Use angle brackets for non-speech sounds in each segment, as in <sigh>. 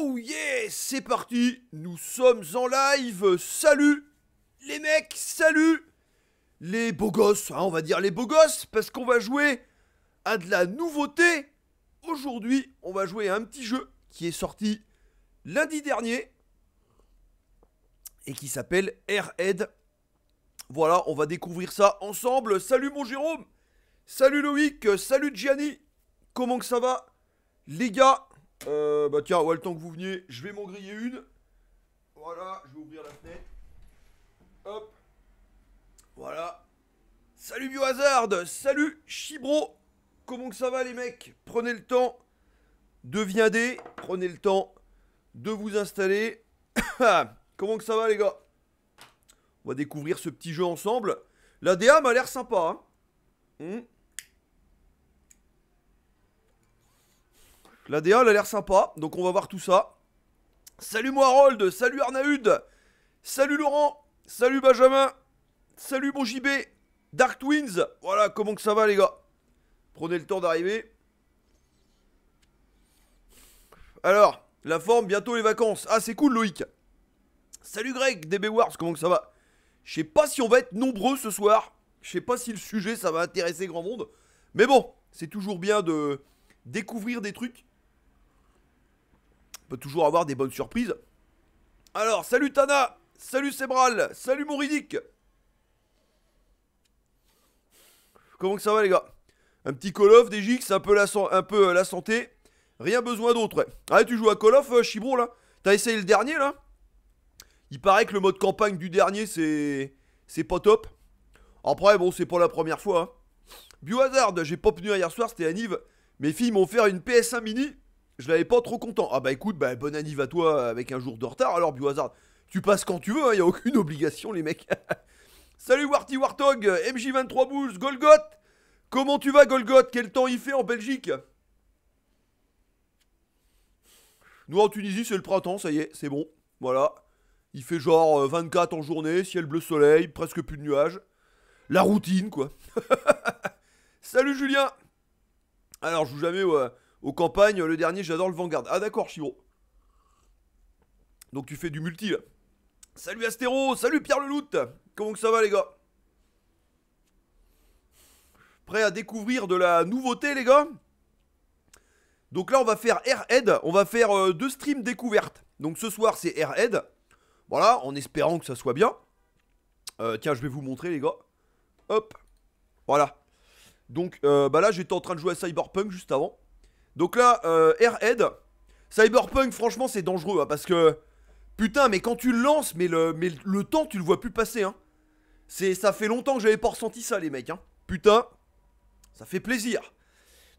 Oh yeah, c'est parti, nous sommes en live, salut les mecs, salut les beaux gosses, hein, on va dire les beaux gosses, parce qu'on va jouer à de la nouveauté. Aujourd'hui, on va jouer à un petit jeu qui est sorti lundi dernier et qui s'appelle Airhead. Voilà, on va découvrir ça ensemble. Salut mon Jérôme, salut Loïc, salut Gianni, comment que ça va les gars euh, bah tiens, ouais, le temps que vous veniez, je vais m'en griller une. Voilà, je vais ouvrir la fenêtre. Hop. Voilà. Salut Biohazard, salut Chibro. Comment que ça va les mecs Prenez le temps de viander, prenez le temps de vous installer. <coughs> Comment que ça va les gars On va découvrir ce petit jeu ensemble. La DA m'a l'air sympa. Hein hmm. La DA, a l'air sympa, donc on va voir tout ça. Salut moi Harold, salut Arnaud, salut Laurent, salut Benjamin, salut mon JB, Dark Twins, voilà comment que ça va les gars. Prenez le temps d'arriver. Alors, la forme, bientôt les vacances. Ah, c'est cool Loïc. Salut Greg, DB Wars, comment que ça va Je sais pas si on va être nombreux ce soir. Je sais pas si le sujet ça va intéresser grand monde. Mais bon, c'est toujours bien de découvrir des trucs peut toujours avoir des bonnes surprises. Alors, salut Tana Salut Sebral Salut Mouridic Comment que ça va les gars Un petit Call of, des Gix, un peu la, euh, santé. Rien besoin d'autre, ouais. Ah, tu joues à Call of, euh, là T'as essayé le dernier, là Il paraît que le mode campagne du dernier, c'est... C'est pas top. Après, bon, c'est pas la première fois. Hein. Biohazard, j'ai pas nu hier soir, c'était à Mes filles m'ont fait une PS1 mini je l'avais pas trop content. Ah bah écoute, bah, bonne anniv à toi avec un jour de retard. Alors Biohazard, tu passes quand tu veux, il hein, n'y a aucune <laughs> obligation les mecs. <laughs> Salut Warty Warthog, MJ23 boules, Golgoth Comment tu vas Golgoth Quel temps il fait en Belgique Nous en Tunisie c'est le printemps, ça y est, c'est bon. Voilà. Il fait genre 24 euh, en journée, ciel bleu soleil, presque plus de nuages. La routine quoi. <laughs> Salut Julien Alors je vous jamais... Aux campagnes, le dernier, j'adore le Vanguard. Ah d'accord, Chiro. Donc tu fais du multi là. Salut Astéro, salut Pierre Leloute Comment que ça va les gars Prêt à découvrir de la nouveauté les gars Donc là on va faire Airhead, on va faire euh, deux streams découvertes. Donc ce soir c'est Airhead. Voilà, en espérant que ça soit bien. Euh, tiens, je vais vous montrer les gars. Hop. Voilà. Donc euh, bah là j'étais en train de jouer à Cyberpunk juste avant. Donc là, euh, Airhead. Cyberpunk, franchement, c'est dangereux, hein, parce que... Putain, mais quand tu le lances, mais le, mais le temps, tu le vois plus passer, hein. C'est, ça fait longtemps que j'avais pas ressenti ça, les mecs, hein. Putain, ça fait plaisir.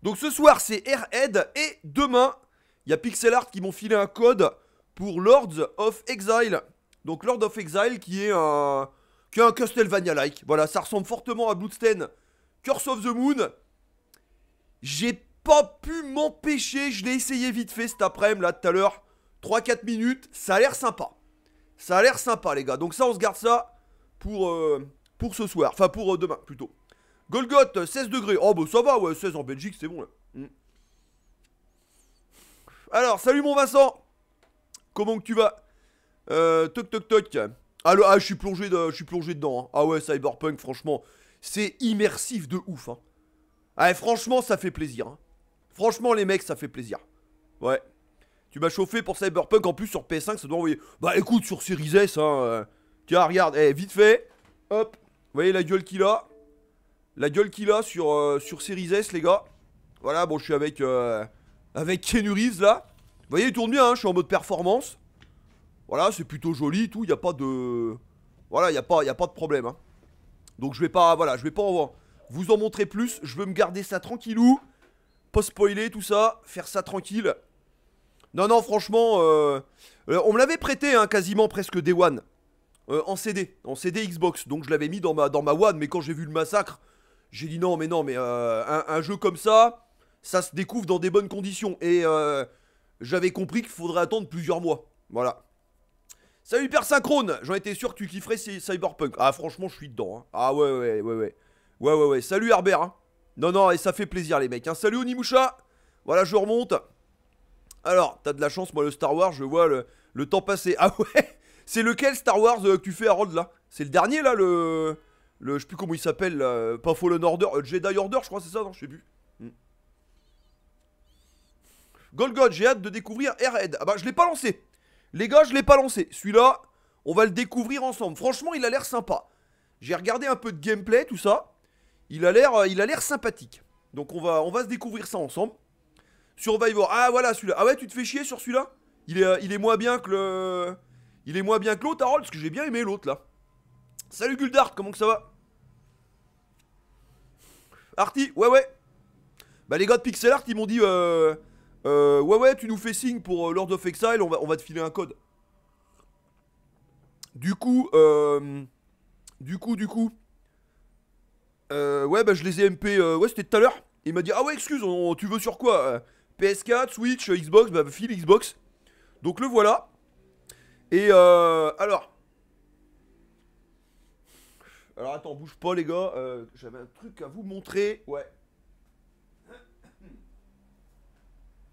Donc ce soir, c'est Airhead, et demain, il y a Pixel Art qui m'ont filé un code pour Lords of Exile. Donc Lord of Exile, qui est un... Qui est un Castlevania-like. Voilà, ça ressemble fortement à Bloodstained Curse of the Moon. J'ai pas pu m'empêcher. Je l'ai essayé vite fait cet après-midi, là, tout à l'heure. 3-4 minutes. Ça a l'air sympa. Ça a l'air sympa, les gars. Donc ça, on se garde ça pour, euh, pour ce soir. Enfin, pour euh, demain, plutôt. Golgoth, 16 euh, degrés. Oh, bah ça va, ouais, 16 en Belgique, c'est bon, là. Hmm. Alors, salut mon Vincent Comment que tu vas Toc, toc, toc. Ah, ah, je suis plongé, de, je suis plongé dedans. Hein. Ah ouais, Cyberpunk, franchement, c'est immersif de ouf. Hein. Ah, franchement, ça fait plaisir. Hein. Franchement, les mecs, ça fait plaisir. Ouais. Tu m'as chauffé pour Cyberpunk, en plus sur PS5, ça doit envoyer. Bah écoute, sur Series S, hein. Euh. Tiens, regarde, eh, vite fait. Hop. Vous voyez la gueule qu'il a La gueule qu'il a sur, euh, sur Series S, les gars. Voilà, bon, je suis avec. Euh, avec Ken là. Vous voyez, il tourne bien, hein, je suis en mode performance. Voilà, c'est plutôt joli tout, il n'y a pas de... Voilà, il n'y a, pas, y a pas de problème. Hein. Donc je vais pas, voilà, je vais pas en... vous en montrer plus, je veux me garder ça tranquillou pas spoiler tout ça, faire ça tranquille. Non, non, franchement, euh, euh, on me l'avait prêté hein, quasiment presque des One. Euh, en CD, en CD Xbox. Donc je l'avais mis dans ma, dans ma One, mais quand j'ai vu le massacre, j'ai dit non, mais non, mais un, jeu comme ça, ça se découvre dans des bonnes conditions. Et j'avais compris qu'il faudrait attendre plusieurs mois. Voilà. Salut synchrone, J'en étais sûr que tu kifferais Cyberpunk. Ah franchement, je suis dedans. Hein. Ah ouais, ouais, ouais, ouais. Ouais, ouais, ouais. Salut Herbert. Hein. Non, non, et ça fait plaisir, les mecs. Hein. Salut Onimusha Voilà, je remonte. Alors, t'as de la chance, moi, le Star Wars, je vois le, temps passer. Ah ouais <laughs> C'est lequel Star Wars euh, que tu fais, Harold, là C'est le dernier, là, le... le je sais plus comment il s'appelle, là... pas Fallen Order, euh, Jedi Order, je crois, c'est ça, non Je sais plus. Hmm. Golgod, j'ai hâte de découvrir Airhead. Ah bah, je l'ai pas lancé. Les gars, je l'ai pas lancé. Celui-là, on va le découvrir ensemble. Franchement, il a l'air sympa. J'ai regardé un peu de gameplay, tout ça. Il a l'air, euh, il a l'air sympathique. Donc on va, on va se découvrir ça ensemble. Survivor. Ah voilà celui-là. Ah ouais, tu te fais chier sur celui-là il est, euh, il est moins bien que le. Il est moins bien que l'autre, Harold, parce que j'ai bien aimé l'autre là. Salut Guldart, comment ça va Arti, ouais ouais. Bah les gars de Pixel Art, ils m'ont dit euh, ouais ouais, tu nous fais signe pour Lord of Exile, on va, on va te filer un code. Du coup, du coup, du coup, euh, ouais, bah je les ai MP. Euh, ouais, c'était tout à l'heure. Il m'a dit Ah ouais, excuse, tu veux sur quoi euh, PS4, Switch, Xbox, bah file Xbox. Donc le voilà. Et euh, alors. Alors attends, bouge pas les gars. J'avais un truc à vous montrer. Ouais.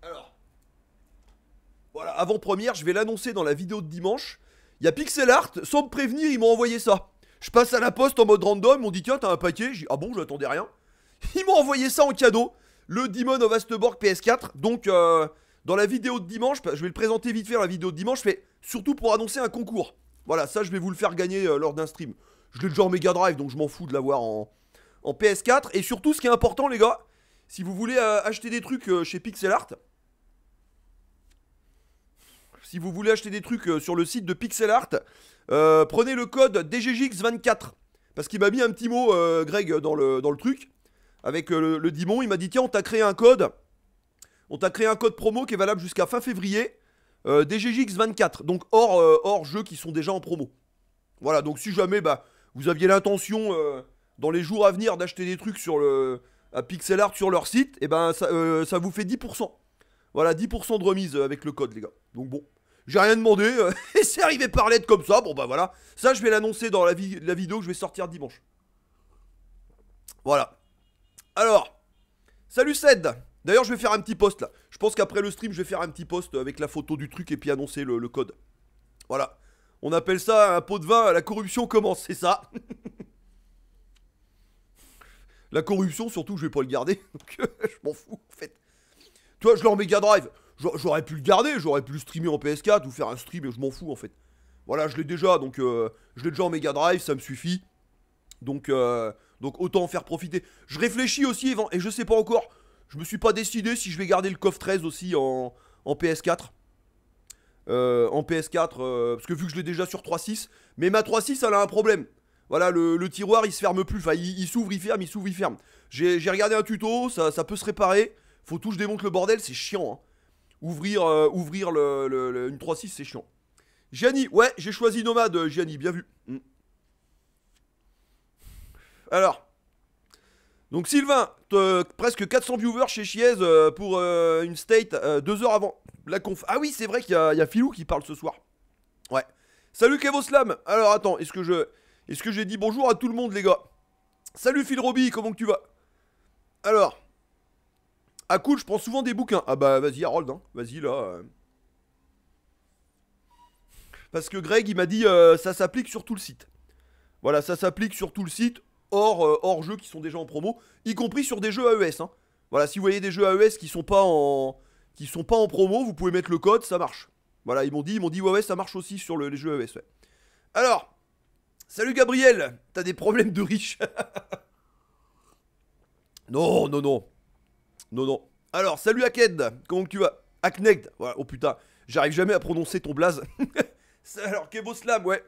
Alors. Voilà, avant-première, je vais l'annoncer dans la vidéo de dimanche. Il y a Pixel Art, sans me prévenir, ils m'ont envoyé ça. Je passe à la poste en mode random, on dit tiens t'as un paquet, j'ai ah bon je n'attendais rien. <laughs> Ils m'ont envoyé ça en cadeau, le Demon of Asteborg PS4. Donc euh, dans la vidéo de dimanche, bah, je vais le présenter vite fait la vidéo de dimanche, mais surtout pour annoncer un concours. Voilà, ça je vais vous le faire gagner euh, lors d'un stream. Je l'ai déjà en Mega Drive, donc je m'en fous de l'avoir en, PS4. Et surtout ce qui est important les gars, si vous voulez euh, acheter des trucs chez Pixel Art, si vous voulez acheter des trucs sur le site de Pixel Art, euh, prenez le code DGGX24. Parce qu'il m'a mis un petit mot, euh, Greg, dans le, dans le truc. Avec euh, le, Dimon. Il m'a dit tiens, on t'a créé un code. On t'a créé un code promo qui est valable jusqu'à fin février. dgjx 24 Donc hors, hors jeux qui sont déjà en promo. Voilà, donc si jamais bah, vous aviez l'intention dans les jours à venir d'acheter des trucs sur le. À Pixel Art sur leur site, et eh ben ça, ça vous fait 10%. Voilà, 10% de remise avec le code, les gars. Donc bon j'ai rien demandé, et <laughs> c'est arrivé par l'aide comme ça, bon bah voilà. Ça, je vais l'annoncer dans la, vidéo que je vais sortir dimanche. Voilà. Alors, salut Ced D'ailleurs, je vais faire un petit post là. Je pense qu'après le stream, je vais faire un petit post avec la photo du truc et puis annoncer le, code. Voilà. On appelle ça un pot de vin, la corruption commence, c'est ça. <laughs> la corruption, surtout, je vais pas le garder. <laughs> je m'en fous, en fait. Toi, je l'ai en méga drive. J'aurais pu le garder, j'aurais pu le streamer en PS4 ou faire un stream, et je m'en fous en fait. Voilà, je l'ai déjà, donc euh, je l'ai déjà en Mega Drive, ça me suffit. Donc, euh, donc autant en faire profiter. Je réfléchis aussi, et je sais pas encore, je me suis pas décidé si je vais garder le coffre 13 aussi en, PS4. en PS4, euh, parce que vu que je l'ai déjà sur 3.6, mais ma 3.6 elle a un problème. Voilà, le, tiroir il se ferme plus, enfin il, s'ouvre, il ferme, il s'ouvre, il ferme. J'ai regardé un tuto, ça, ça peut se réparer. Faut tout je démonte le bordel, c'est chiant. Hein. Ouvrir, euh, ouvrir une 3-6, c'est chiant. Gianni, ouais, j'ai choisi nomade, Gianni, bien vu. Mm. Alors. Donc Sylvain, presque 400 viewers chez Chiez euh, pour euh, une state deux heures avant la conf. Ah oui, c'est vrai qu'il y, a Philou qui parle ce soir. Ouais. Salut Kevoslam. Alors attends, est-ce que je est-ce que j'ai dit bonjour à tout le monde les gars Salut Phil Roby, comment tu vas Alors, ah cool, je prends souvent des bouquins. Ah bah vas-y Harold, hein. vas-y là. Euh. Parce que Greg, il m'a dit euh, ça s'applique sur tout le site. Voilà, ça s'applique sur tout le site, hors, euh, hors jeux qui sont déjà en promo, y compris sur des jeux AES. Hein. Voilà, si vous voyez des jeux AES qui sont pas en qui sont pas en promo, vous pouvez mettre le code, ça marche. Voilà, ils m'ont dit, m'ont dit ouais, ouais ça marche aussi sur les jeux AES. Alors, salut Gabriel, t'as des problèmes de riche <laughs> Non, non, non. Non, non. Alors, salut Aked, comment tu vas Aknegd, oh putain, j'arrive jamais à prononcer ton blaze. <laughs> Alors, Kevoslam, ouais.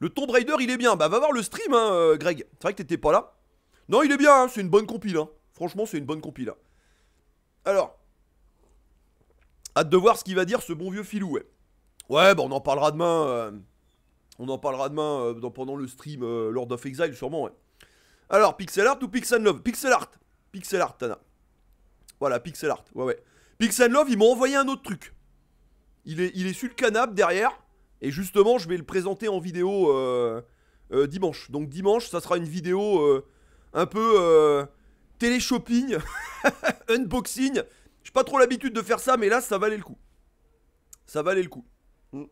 Le Tomb Raider, il est bien. Bah, va voir le stream, hein, euh, Greg. C'est vrai que t'étais pas là. Non, il est bien, hein, c'est une bonne compile. Hein. Franchement, c'est une bonne compile. Hein. Alors, hâte de voir ce qu'il va dire, ce bon vieux filou, ouais. Ouais, bah, on en parlera demain. Euh, on en parlera demain euh, pendant le stream Lord of Exile, sûrement, ouais. Alors, pixel art ou pixel love Pixel art. Pixel art, Tana. Voilà, pixel art. Ouais, ouais. Pixel Love, il m'ont envoyé un autre truc. Il est, il est sur le canapé derrière. Et justement, je vais le présenter en vidéo euh, euh, dimanche. Donc dimanche, ça sera une vidéo euh, un peu télé-shopping, <laughs> unboxing. je n'ai pas trop l'habitude de faire ça, mais là, ça valait le coup. Ça valait le coup. Mm.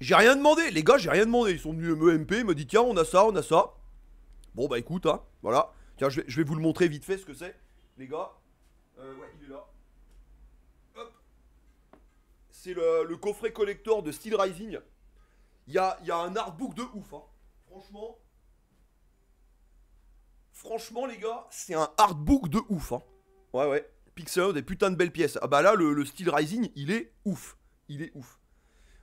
J'ai rien demandé, les gars, j'ai rien demandé. Ils sont venus me MP, me dit tiens, on a ça, on a ça. Bon, bah écoute, hein, voilà. Tiens, je vais vous le montrer vite fait ce que c'est les gars. Euh, ouais, il est là. Hop. C'est le, coffret collector de Steel Rising. Il y a, y a, un artbook de ouf. Hein. Franchement. Franchement, les gars, c'est un artbook de ouf. Hein. Ouais, ouais. Pixel, des putains de belles pièces. Ah bah là, le, le Steel Rising, il est ouf. Il est ouf.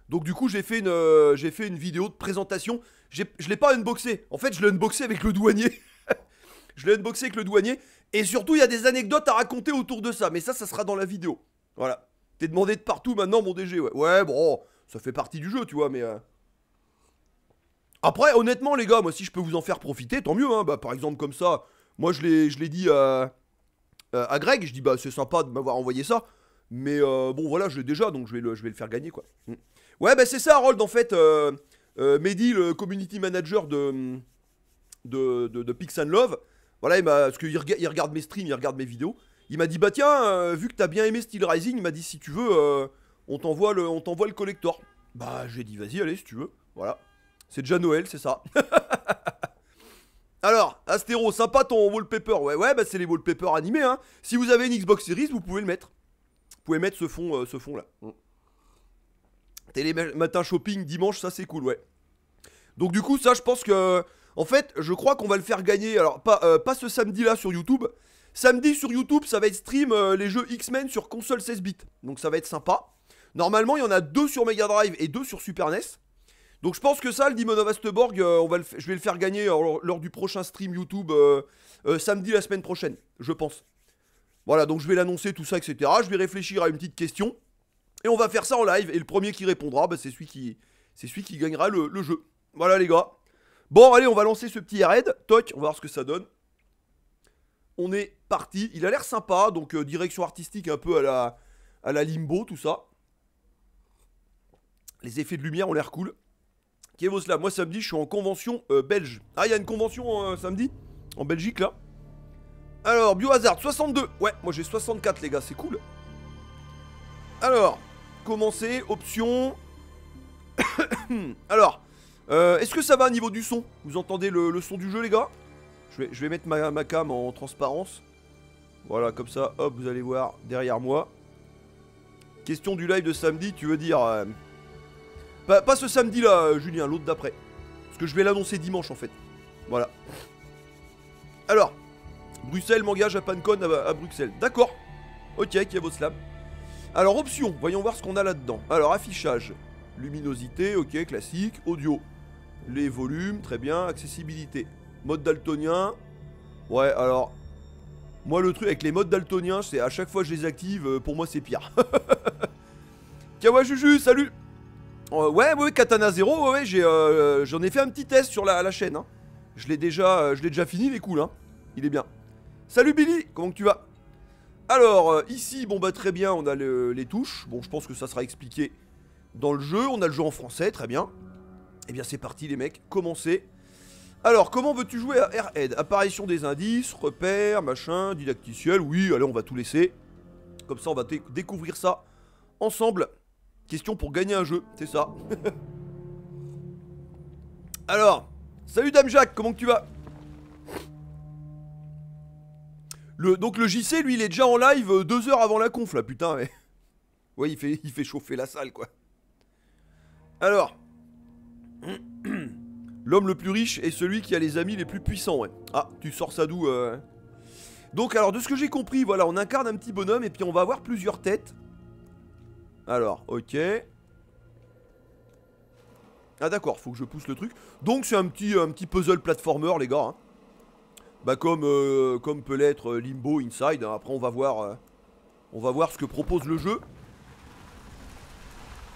Donc du coup, j'ai fait, une, euh, j'ai fait une vidéo de présentation. Je l'ai pas unboxé. En fait, je l'ai unboxé avec le douanier. <laughs> je l'ai unboxé avec le douanier. Et surtout, il y a des anecdotes à raconter autour de ça. Mais ça, ça sera dans la vidéo. Voilà. T'es demandé de partout maintenant, mon DG. Ouais, bon, ça fait partie du jeu, tu vois, mais... Euh. Après, honnêtement, les gars, moi, si je peux vous en faire profiter, tant mieux. Hein. Bah, par exemple, comme ça, moi, je l'ai dit euh, à Greg. Je dis, bah, c'est sympa de m'avoir envoyé ça. Mais euh, bon, voilà, je l'ai déjà, donc je vais, le, je vais le faire gagner, quoi. Mm. Ouais, bah, c'est ça, Harold, en fait. Mehdi, le community manager de, de, de, de Pix and Love voilà, parce qu'il regarde mes streams, il regarde mes vidéos. Il m'a dit, bah tiens, euh, vu que t'as bien aimé Style Rising, il m'a dit, si tu veux, euh, on t'envoie le, le collector. Bah, j'ai dit, vas-y, allez, si tu veux. Voilà. C'est déjà Noël, c'est ça. <laughs> Alors, Astéro, sympa ton wallpaper. Ouais, ouais, bah c'est les wallpapers animés. Hein. Si vous avez une Xbox Series, vous pouvez le mettre. Vous pouvez mettre ce fond, euh, ce fond là. Mm. Télématin matin shopping dimanche, ça c'est cool, ouais. Donc du coup, ça, je pense que en fait, je crois qu'on va le faire gagner. Alors, pas, euh, pas ce samedi-là sur YouTube. Samedi sur YouTube, ça va être stream euh, les jeux X-Men sur console 16 bits. Donc, ça va être sympa. Normalement, il y en a deux sur Mega Drive et deux sur Super NES. Donc, je pense que ça, le Demon of euh, on va je vais le faire gagner lors, du prochain stream YouTube samedi la semaine prochaine. Je pense. Voilà, donc je vais l'annoncer, tout ça, etc. Je vais réfléchir à une petite question. Et on va faire ça en live. Et le premier qui répondra, bah, c'est celui qui, celui qui gagnera le jeu. Voilà, les gars. Bon, allez, on va lancer ce petit raid. Toc, on va voir ce que ça donne. On est parti. Il a l'air sympa, donc euh, direction artistique un peu à la, à la limbo, tout ça. Les effets de lumière ont l'air cool. Qui là, Moi, samedi, je suis en convention euh, belge. Ah, il y a une convention euh, samedi En Belgique, là Alors, Biohazard, 62. Ouais, moi j'ai 64, les gars, c'est cool. Alors, commencer, option. <coughs> Alors, euh, est-ce que ça va au niveau du son Vous entendez le, son du jeu, les gars je vais, mettre ma, cam en transparence. Voilà, comme ça, hop, vous allez voir derrière moi. Question du live de samedi, tu veux dire... Euh, pas, ce samedi-là, euh, Julien, l'autre d'après. Parce que je vais l'annoncer dimanche, en fait. Voilà. Alors, Bruxelles m'engage à Pancon à, Bruxelles. D'accord. Ok, slam Alors, option, voyons voir ce qu'on a là-dedans. Alors, affichage, luminosité, ok, classique, audio, les volumes, très bien. Accessibilité. Mode daltonien. Ouais, alors... Moi, le truc avec les modes daltonien, c'est à chaque fois que je les active, euh, pour moi, c'est pire. <laughs> Juju, salut euh, Ouais, ouais, Katana Zero, ouais, j'ai, euh, j'en ai fait un petit test sur la, chaîne. Hein. Je l'ai déjà, déjà fini, il est cool, hein. Il est bien. Salut Billy, comment tu vas Alors, ici, bon bah très bien, on a les touches. Bon, je pense que ça sera expliqué dans le jeu. On a le jeu en français, très bien. Eh bien c'est parti les mecs, commencez alors, comment veux-tu jouer à Airhead Apparition des indices, repères, machin, didacticiel. Oui, allez, on va tout laisser. Comme ça, on va découvrir ça ensemble. Question pour gagner un jeu, c'est ça. <laughs> Alors, salut Dame Jacques, comment que tu vas le, Donc le JC, lui, il est déjà en live euh, deux heures avant la conf, là, putain. Mais... <laughs> Ouais, il fait, il fait chauffer la salle, quoi. Alors... <clears throat> L'homme le plus riche est celui qui a les amis les plus puissants, Ah, tu sors ça d'où euh, hein. Donc, alors, de ce que j'ai compris, voilà, on incarne un petit bonhomme et puis on va avoir plusieurs têtes. Alors, ok. Ah d'accord, faut que je pousse le truc. Donc c'est un petit, un petit puzzle platformer, les gars. Hein. Bah comme, euh, comme peut l'être euh, Limbo Inside. Hein. Après on va voir... on va voir ce que propose le jeu.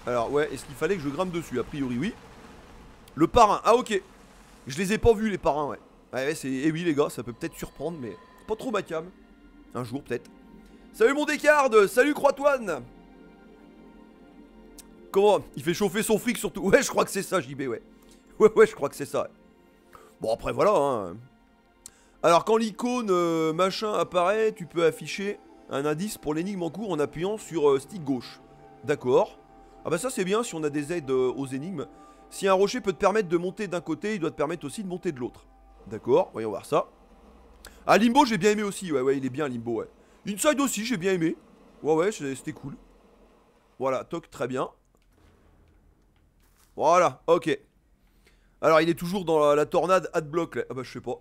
Alors ouais, est-ce qu'il fallait que je grimpe dessus A priori oui. Le parrain, ah ok. Je les ai pas vus les parrains, ouais. Ouais, c'est... Eh oui les gars, ça peut peut-être surprendre, mais pas trop ma cam. Un jour peut-être. Salut mon Descartes, salut toine Comment Il fait chauffer son fric surtout. Ouais, je crois que c'est ça, JB, ouais. <laughs> Ouais, ouais, je crois que c'est ça. Bon, après, voilà. Hein. Alors, quand l'icône euh, machin apparaît, tu peux afficher un indice pour l'énigme en cours en appuyant sur euh, stick gauche. D'accord. Ah bah ça, c'est bien si on a des aides euh, aux énigmes. Si un rocher peut te permettre de monter d'un côté, il doit te permettre aussi de monter de l'autre. D'accord, voyons voir ça. Ah, Limbo, j'ai bien aimé aussi. Ouais, ouais, il est bien, Limbo, ouais. Inside aussi, j'ai bien aimé. Ouais, ouais, c'était cool. Voilà, toc, très bien. Voilà, ok. Alors, il est toujours dans la, tornade adblock, là. Ah bah, je sais pas.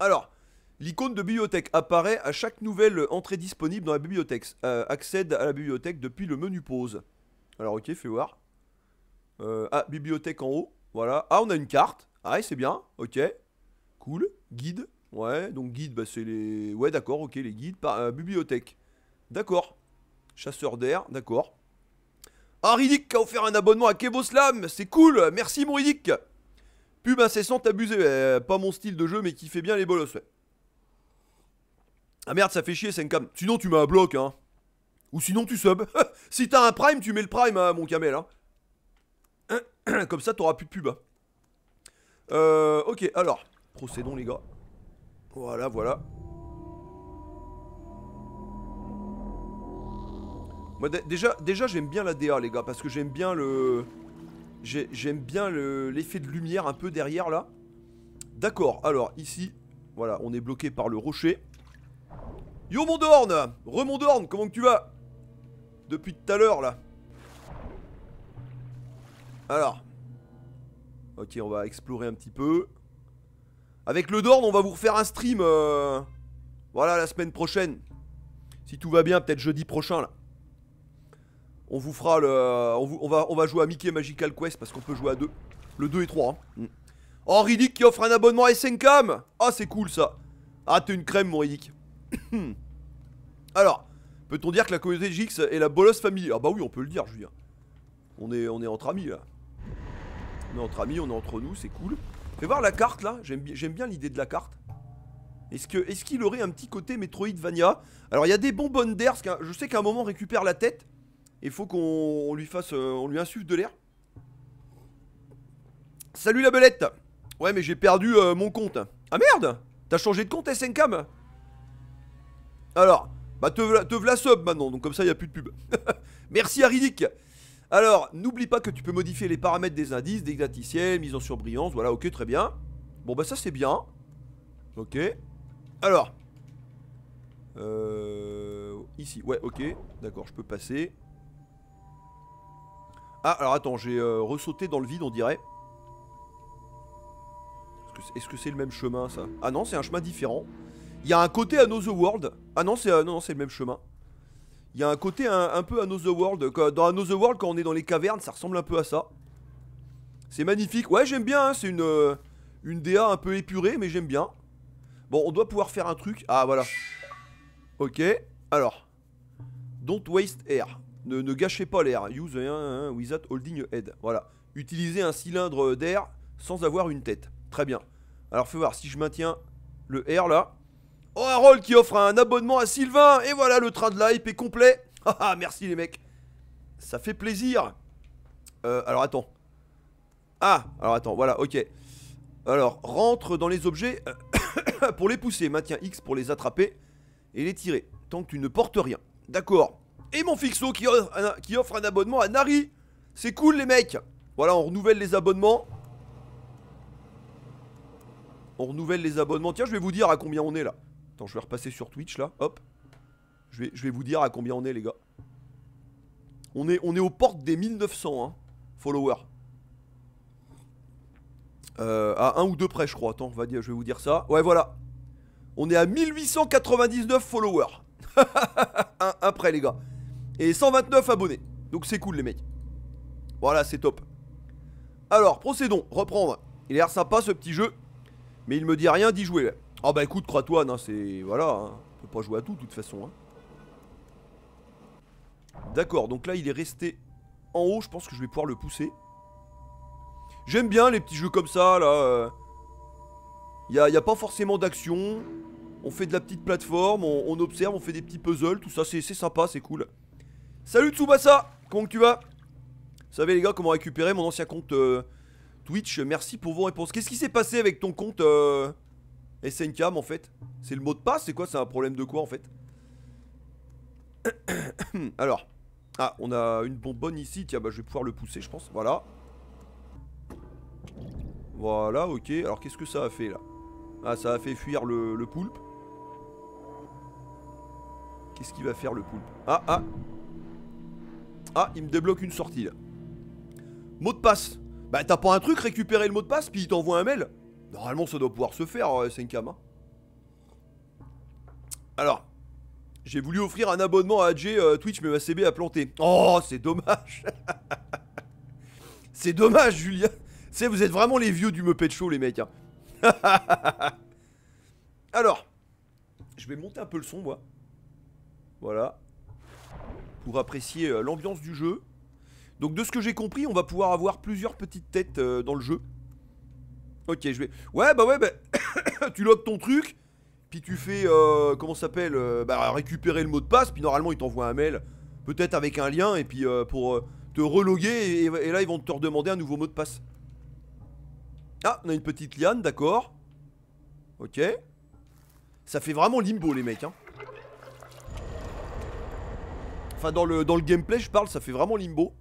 Alors, l'icône de bibliothèque apparaît à chaque nouvelle entrée disponible dans la bibliothèque. Euh, accède à la bibliothèque depuis le menu pause. Alors, ok, fais voir. Euh, ah, bibliothèque en haut. Voilà. Ah, on a une carte. Ah, c'est bien. Ok. Cool. Guide. Ouais, donc guide, bah, c'est les. Ouais, d'accord, ok, les guides. Par, euh, bibliothèque. D'accord. Chasseur d'air, d'accord. Ah, Riddick a offert un abonnement à Keboslam. C'est cool. Merci, mon Riddick. Pub incessante abusée. Euh, pas mon style de jeu, mais qui fait bien les bolos, Ah merde, ça fait chier, cam Sinon, tu mets un bloc, hein. Ou sinon, tu sub. <laughs> si t'as un prime, tu mets le prime, à hein, mon camel, hein. <coughs> Comme ça, t'auras plus de pub. Hein. Euh, ok, alors, procédons les gars. Voilà, voilà. Moi, déjà, déjà j'aime bien la DA les gars, parce que j'aime bien le... J'aime bien l'effet de lumière un peu derrière là. D'accord, alors ici, voilà, on est bloqué par le rocher. Yo mon Dorn Remondorne, comment que tu vas Depuis tout à l'heure là. Alors. Ok, on va explorer un petit peu. Avec le Dorn, on va vous refaire un stream. Euh, voilà, la semaine prochaine. Si tout va bien, peut-être jeudi prochain, là. On vous fera le... On, va, on va jouer à Mickey Magical Quest parce qu'on peut jouer à deux. Le 2 et 3. Hein. Mm. Oh, Riddick qui offre un abonnement à SNCAM Ah, c'est cool, ça. Ah, t'es une crème, mon Riddick. <coughs> Alors, peut-on dire que la communauté GX est la Bolos Family Ah bah oui, on peut le dire, Julien. On est, on est entre amis, là. On est entre amis, on est entre nous, c'est cool. Fais voir la carte là, j'aime bien l'idée de la carte. Est-ce qu'il est aurait un petit côté Metroidvania Alors il y a des bonbonnes d'air, je sais qu'à un moment on récupère la tête. Il faut qu'on lui fasse, euh, on lui insuffle de l'air. Salut la belette Ouais mais j'ai perdu euh, mon compte. Ah merde T'as changé de compte SNCAM Alors, bah te, v'la sub maintenant, donc comme ça il n'y a plus de pub. <laughs> Merci Aridic alors, n'oublie pas que tu peux modifier les paramètres des indices, des mise en surbrillance, voilà, ok, très bien. Bon, bah ça c'est bien. Ok. Alors. Euh, ici, ouais, ok. D'accord, je peux passer. Ah, alors attends, j'ai euh, ressauté dans le vide, on dirait. Est-ce que c'est le même chemin, ça Ah non, c'est un chemin différent. Il y a un côté à No The World. Ah non, c'est euh, non, c'est le même chemin. Il y a un côté un, peu peu Another World. Dans Another World, quand on est dans les cavernes, ça ressemble un peu à ça. C'est magnifique. Ouais, j'aime bien. Hein, c'est une, euh, une DA un peu épurée, mais j'aime bien. Bon, on doit pouvoir faire un truc. Ah, voilà. Ok. Alors. Don't waste air. Ne, gâchez pas l'air. Use un, hein, hein, without holding head. Voilà. Utilisez un cylindre d'air sans avoir une tête. Très bien. Alors, faut voir. Si je maintiens le air, là. Oh, Harold qui offre un abonnement à Sylvain. Et voilà, le train de hype est complet. <laughs> Ah, ah, merci les mecs. Ça fait plaisir. Euh, alors attends. Ah, alors attends, voilà, ok. Alors, rentre dans les objets euh, <coughs> pour les pousser. Maintiens X pour les attraper et les tirer. Tant que tu ne portes rien. D'accord. Et mon fixo qui offre un abonnement à Nari. C'est cool les mecs. Voilà, on renouvelle les abonnements. On renouvelle les abonnements. Tiens, je vais vous dire à combien on est là. Attends, je vais repasser sur Twitch là, hop. Je vais, je vais vous dire à combien on est les gars. On est, on est aux portes des 1900 hein, followers. Euh, à un ou deux près je crois, attends, va dire, je vais vous dire ça. Ouais voilà. On est à 1899 followers. <laughs> un, près les gars. Et 129 abonnés. Donc c'est cool les mecs. Voilà, c'est top. Alors, procédons, reprendre. Il a l'air sympa ce petit jeu, mais il me dit rien d'y jouer. Ah bah écoute, crois-toi, non, c'est... Voilà, hein. on peut pas jouer à tout, de toute façon. Hein. D'accord, donc là, il est resté en haut. Je pense que je vais pouvoir le pousser. J'aime bien les petits jeux comme ça, là. Il euh. n'y a, pas forcément d'action. On fait de la petite plateforme, on, observe, on fait des petits puzzles, tout ça, c'est sympa, c'est cool. Salut Tsubasa Comment tu vas Vous savez les gars comment récupérer mon ancien compte euh, Twitch Merci pour vos réponses. Qu'est-ce qui s'est passé avec ton compte euh? SNCAM en fait. C'est le mot de passe, c'est quoi C'est un problème de quoi en fait <coughs> Alors. Ah, on a une bonbonne ici. Tiens, bah je vais pouvoir le pousser, je pense. Voilà. Voilà, ok. Alors qu'est-ce que ça a fait là Ah, ça a fait fuir le, le poulpe. Qu'est-ce qu'il va faire le poulpe Ah, ah Ah, il me débloque une sortie là. Mot de passe. Bah t'as pas un truc, récupérer le mot de passe, puis il t'envoie un mail Normalement, ça doit pouvoir se faire, c'est hein, hein. Alors, j'ai voulu offrir un abonnement à AJ euh, Twitch, mais ma CB a planté. Oh, c'est dommage <laughs> C'est dommage, Julien C'est vous êtes vraiment les vieux du Muppet Show, les mecs. Hein. <laughs> Alors, je vais monter un peu le son, moi. Voilà. Pour apprécier euh, l'ambiance du jeu. Donc, de ce que j'ai compris, on va pouvoir avoir plusieurs petites têtes euh, dans le jeu. Ok, je vais. Ouais, bah ouais, bah. <coughs> tu logs ton truc, puis tu fais. Euh, comment ça s'appelle euh, Bah, récupérer le mot de passe, puis normalement, ils t'envoient un mail, peut-être avec un lien, et puis euh, pour te reloguer, et, là, ils vont te redemander un nouveau mot de passe. Ah, on a une petite liane, d'accord. Ok. Ça fait vraiment limbo, les mecs, hein. Enfin, dans le, dans le gameplay, je parle, ça fait vraiment limbo.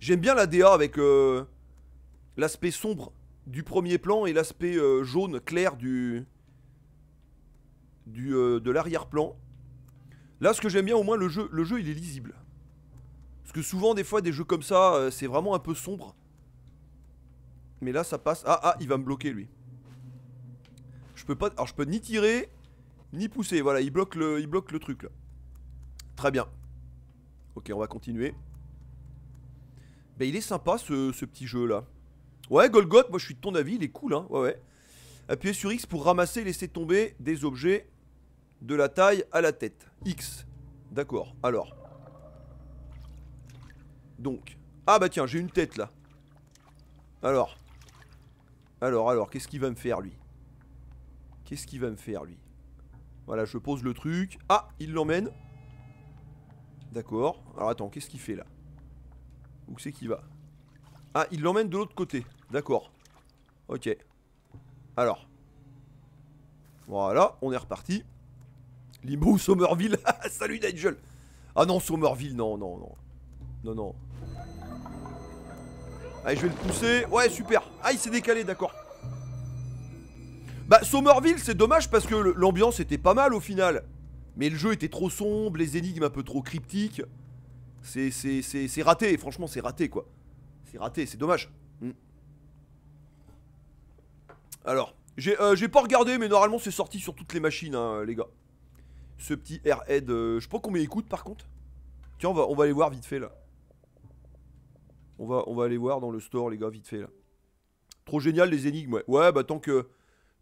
J'aime bien la DA avec l'aspect sombre du premier plan et l'aspect euh, jaune clair du, du euh, de l'arrière-plan. Là, ce que j'aime bien, au moins, le jeu, le jeu, il est lisible. Parce que souvent, des fois, des jeux comme ça, euh, c'est vraiment un peu sombre. Mais là, ça passe. Ah, ah, il va me bloquer, lui. Je peux pas... Alors, je peux ni tirer, ni pousser. Voilà, il bloque le, il bloque le truc, là. Très bien. Ok, on va continuer. Ben, il est sympa, ce petit jeu, là. Ouais, Golgoth, moi je suis de ton avis, il est cool, hein. Ouais, ouais. Appuyez sur X pour ramasser et laisser tomber des objets de la taille à la tête. X. D'accord, alors. Donc. Ah bah tiens, j'ai une tête là. Alors. Alors, alors, qu'est-ce qu'il va me faire lui Qu'est-ce qu'il va me faire lui Voilà, je pose le truc. Ah, il l'emmène. D'accord. Alors attends, qu'est-ce qu'il fait là Où c'est qu'il va Ah, il l'emmène de l'autre côté. D'accord. Ok. Alors. Voilà, on est reparti. Limbo Somerville. <laughs> Ah, salut Nigel. Ah non, Somerville, non, non, non. Non, non. Allez, je vais le pousser. Ouais, super. Ah, il s'est décalé, d'accord. Bah, Somerville, c'est dommage parce que l'ambiance était pas mal au final. Mais le jeu était trop sombre, les énigmes un peu trop cryptiques. C'est raté, franchement, c'est raté, quoi. C'est raté, c'est dommage. Alors, euh, j'ai pas regardé, mais normalement c'est sorti sur toutes les machines, hein, les gars. Ce petit R euh, je crois qu'on m'écoute par contre. Tiens, on va, on va aller voir vite fait là. On va, on va aller voir dans le store, les gars, vite fait là. Trop génial les énigmes, ouais. Ouais, bah tant que.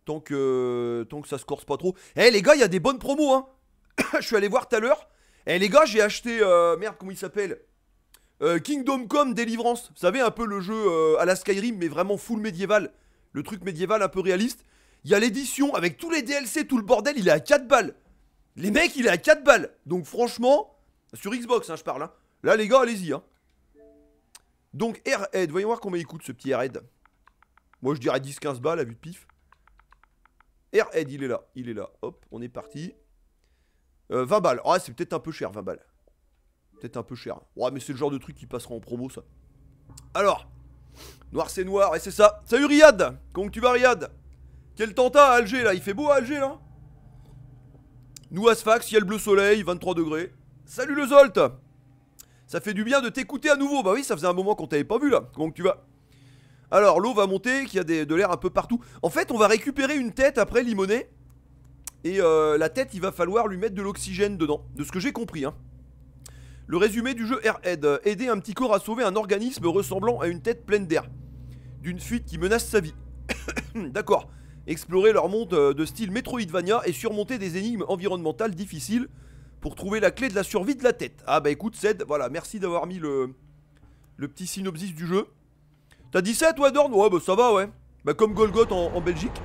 Tant que. Tant que ça se corse pas trop. Eh les gars, il y a des bonnes promos, hein. <coughs> je suis allé voir tout à l'heure. Eh les gars, j'ai acheté. Euh, merde, comment il s'appelle Kingdom Come Deliverance. Vous savez, un peu le jeu à la Skyrim, mais vraiment full médiéval le truc médiéval un peu réaliste. Il y a l'édition avec tous les DLC, tout le bordel, il est à 4 balles. Les mecs, il est à 4 balles. Donc franchement, sur Xbox, hein, je parle. Hein. Là, les gars, allez-y. Hein. Donc, Airhead, voyons voir combien il coûte ce petit Airhead. Moi, je dirais 10-15 balles à vue de pif. Airhead, il est là. Il est là. Hop, on est parti. 20 euh, balles. Ah, c'est peut-être un peu cher, 20 balles. Peut-être un peu cher. Ouais, mais c'est le genre de truc qui passera en promo, ça. Alors, Noir c'est noir, et c'est ça. Salut Riyad Comment tu vas Riyad Quel temps à Alger là Il fait beau à Alger là Nous Asfax, ciel bleu soleil, 23 degrés. Salut le Zolt Ça fait du bien de t'écouter à nouveau. Bah oui, ça faisait un moment qu'on t'avait pas vu là. Comment tu vas Alors l'eau va monter, qu'il y a de l'air un peu partout. En fait, on va récupérer une tête après limonée. Et euh, la tête, il va falloir lui mettre de l'oxygène dedans. De ce que j'ai compris hein. Le résumé du jeu Airhead aider un petit corps à sauver un organisme ressemblant à une tête pleine d'air d'une fuite qui menace sa vie. <coughs> D'accord. Explorer leur monde euh, de style Metroidvania et surmonter des énigmes environnementales difficiles pour trouver la clé de la survie de la tête. Ah bah écoute, Zed, voilà, merci d'avoir mis le, le petit synopsis du jeu. T'as dit ça ou Ouais, bah ça va, ouais. Bah comme Golgoth en Belgique.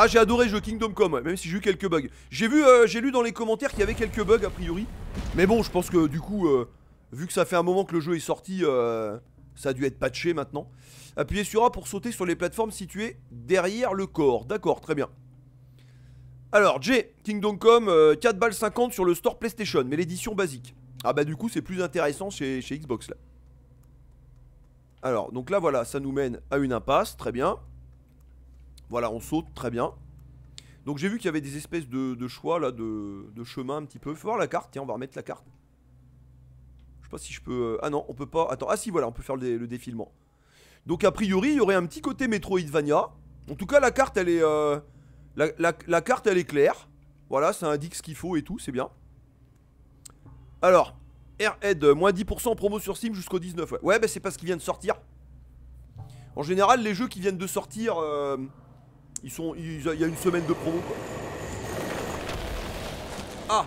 Ah, j'ai adoré le jeu Kingdom Come, même si j'ai eu quelques bugs. J'ai vu, euh, j'ai lu dans les commentaires qu'il y avait quelques bugs a priori. Mais bon, je pense que du coup, euh, vu que ça fait un moment que le jeu est sorti, euh, ça a dû être patché maintenant. Appuyez sur A pour sauter sur les plateformes situées derrière le corps. D'accord, très bien. Alors, J, Kingdom Come, 4 balles 50 sur le store PlayStation, mais l'édition basique. Ah bah du coup, c'est plus intéressant chez, chez Xbox là. Alors, donc là voilà, ça nous mène à une impasse, très bien. Voilà, on saute, très bien. Donc j'ai vu qu'il y avait des espèces de, choix, là, de, chemin un petit peu. Faut voir la carte, tiens, on va remettre la carte. Je sais pas si je peux... Euh, ah non, on peut pas... Attends, ah si, voilà, on peut faire le, défilement. Donc a priori, il y aurait un petit côté Metroidvania. En tout cas, la carte, elle est... Euh, la, carte, elle est claire. Voilà, ça indique ce qu'il faut et tout, c'est bien. Alors, Airhead, euh, moins 10% promo sur Steam jusqu'au 19. Ouais, bah c'est parce qu'il vient de sortir. En général, les jeux qui viennent de sortir, il y a une semaine de promo Ah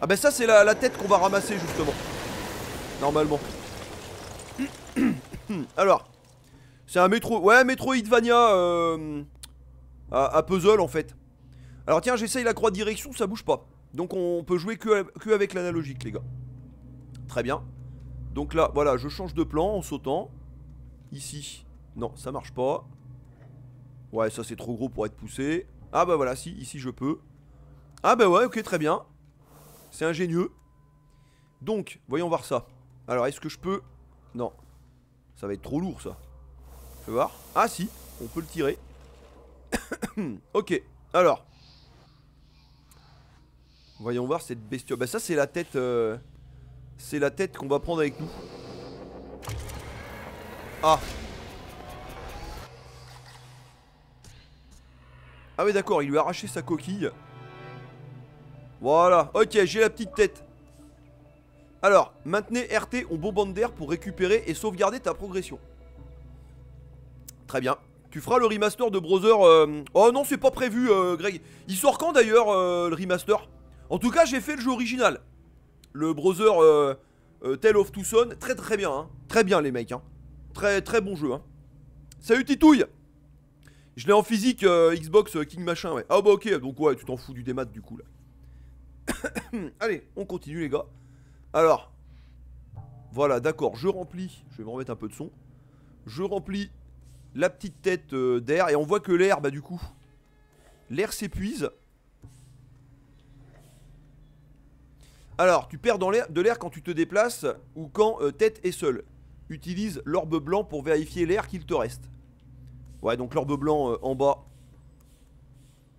Ah bah ça c'est la, tête qu'on va ramasser justement. Normalement. <coughs> Alors. C'est un métro. Ouais, Metroidvania euh, à, puzzle en fait. Alors tiens, j'essaye la croix direction, ça bouge pas. Donc on peut jouer que, que avec l'analogique, les gars. Très bien. Donc là, voilà, je change de plan en sautant. Ici. Non, ça marche pas. Ouais, ça c'est trop gros pour être poussé. Ah bah voilà, si, ici je peux. Ah bah ouais, ok, très bien. C'est ingénieux. Donc, voyons voir ça. Alors, est-ce que je peux... Non. Ça va être trop lourd, ça. vais voir. Ah si, on peut le tirer. <coughs> ok, alors. Voyons voir cette bestiole. Bah ça, c'est la tête... Euh, c'est la tête qu'on va prendre avec nous. Ah Ah oui d'accord, il lui a arraché sa coquille. Voilà, ok, j'ai la petite tête. Alors, maintenez RT au bon d'air pour récupérer et sauvegarder ta progression. Très bien. Tu feras le remaster de Brother... Euh, oh non, c'est pas prévu, euh, Greg. Il sort quand d'ailleurs, euh, le remaster En tout cas, j'ai fait le jeu original. Le Brother Tale of Tucson. Très très bien, hein. Très bien, les mecs, hein. Très très bon jeu, hein. Salut Titouille je l'ai en physique euh, Xbox euh, King machin, ouais. Ah bah ok, donc ouais, tu t'en fous du démat du coup là. <coughs> Allez, on continue les gars. Alors, voilà, d'accord, je remplis. Je vais me remettre un peu de son. Je remplis la petite tête euh, d'air et on voit que l'air, bah du coup, l'air s'épuise. Alors, tu perds de l'air quand tu te déplaces ou quand tête est seule. Utilise l'orbe blanc pour vérifier l'air qu'il te reste. Ouais, donc l'orbe blanc euh, en bas,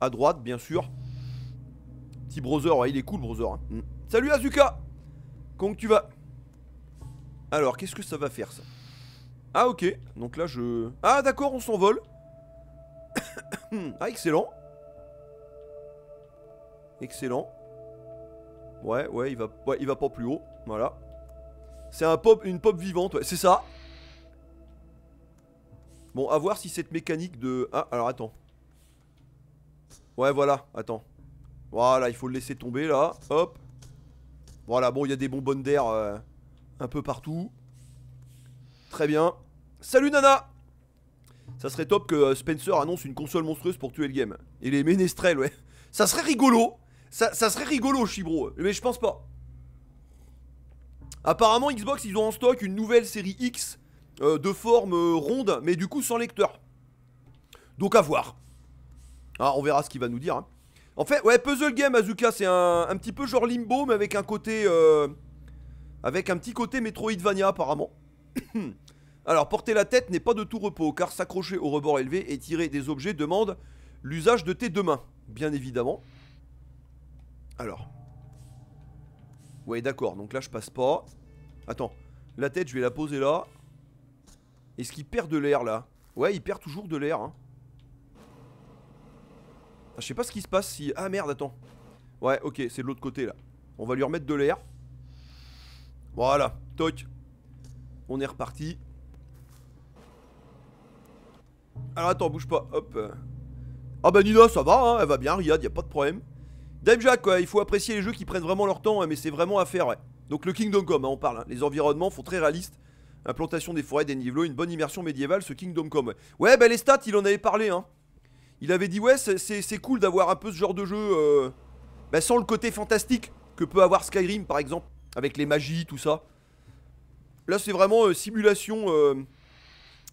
à droite, bien sûr. Petit browser, il est cool, browser. Hein. Mm. Salut Azuka Comment tu vas Alors, qu'est-ce que ça va faire, ça Ah, ok. Donc là, je... Ah, d'accord, on s'envole. <coughs> ah, excellent. Excellent. Ouais, ouais, il va, il va pas plus haut. Voilà. C'est un pop, une pop vivante, ouais. C'est ça. Bon, à voir si cette mécanique de... Ah, alors attends. Ouais, voilà, attends. Voilà, il faut le laisser tomber, là. Hop. Voilà, bon, il y a des bonbonnes d'air euh, un peu partout. Très bien. Salut, Nana Ça serait top que euh, Spencer annonce une console monstrueuse pour tuer le game. Et les ménestrels, ouais. Ça serait rigolo ça, ça serait rigolo, Chibro. Mais je pense pas. Apparemment, Xbox, ils ont en stock une nouvelle série X euh, de forme euh, ronde, mais du coup sans lecteur. Donc à voir. Ah, on verra ce qu'il va nous dire. Hein. En fait, ouais, Puzzle Game, Azuka, c'est un, petit peu genre Limbo, mais avec un côté... Euh, avec un petit côté Metroidvania, apparemment. <coughs> Alors, porter la tête n'est pas de tout repos, car s'accrocher au rebord élevé et tirer des objets demande l'usage de tes deux mains, bien évidemment. Alors. Ouais, d'accord, donc là, je passe pas. Attends, la tête, je vais la poser là. Est-ce qu'il perd de l'air là Ouais, il perd toujours de l'air. Hein. Ah, je sais pas ce qui se passe si... Ah merde, attends. Ouais, ok, c'est de l'autre côté là. On va lui remettre de l'air. Voilà, toc. On est reparti. Alors attends, bouge pas, hop. Ah bah Nina, ça va, hein, elle va bien, Riyad, y a pas de problème. Dame Jack, il faut apprécier les jeux qui prennent vraiment leur temps, hein, mais c'est vraiment à faire, ouais. Donc le Kingdom Come, hein, on parle. Les environnements font très réalistes Implantation des forêts des niveaux, une bonne immersion médiévale, ce Kingdom Come. Ouais, bah les stats, il en avait parlé, hein. Il avait dit, ouais, c'est cool d'avoir un peu ce genre de jeu, euh, bah, sans le côté fantastique que peut avoir Skyrim, par exemple, avec les magies, tout ça. Là, c'est vraiment euh, simulation euh,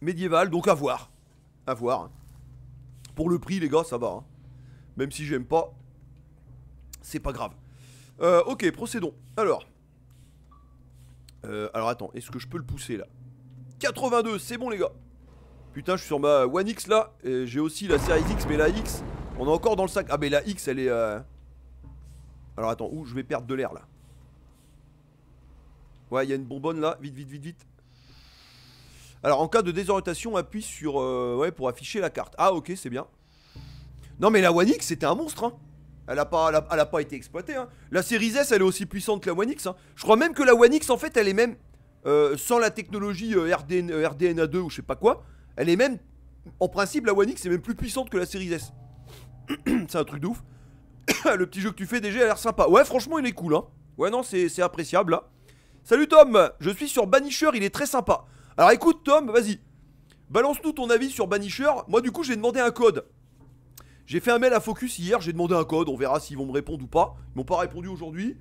médiévale, donc à voir. À voir. Pour le prix, les gars, ça va. Hein. Même si j'aime pas, c'est pas grave. ok, procédons. Alors... Euh, alors attends, est-ce que je peux le pousser là 82, c'est bon les gars Putain, je suis sur ma One X là, j'ai aussi la série X, mais la X, on est encore dans le sac. Ah mais la X, elle est... Euh, alors attends, où je vais perdre de l'air là Ouais, il y a une bonbonne là, vite, vite, vite, vite. Alors en cas de désorientation, appuie sur... Euh, ouais, pour afficher la carte. Ah ok, c'est bien. Non mais la One X, c'était un monstre hein elle n'a pas, elle pas été exploitée. Hein. La série S, elle est aussi puissante que la One X. Hein. Je crois même que la One X, en fait, elle est même euh, sans la technologie euh, RDNA2 euh, ou je sais pas quoi. Elle est même, en principe, la One X est même plus puissante que la série S. <coughs> c'est un truc de ouf. <coughs> le petit jeu que tu fais déjà a l'air sympa. Ouais, franchement, il est cool. Hein. Ouais, non, c'est appréciable Salut Tom, je suis sur Banisher, il est très sympa. Alors écoute Tom, vas-y, balance-nous ton avis sur Banisher. Moi du coup j'ai demandé un code. J'ai fait un mail à Focus hier, j'ai demandé un code, on verra s'ils vont me répondre ou pas. Ils m'ont pas répondu aujourd'hui.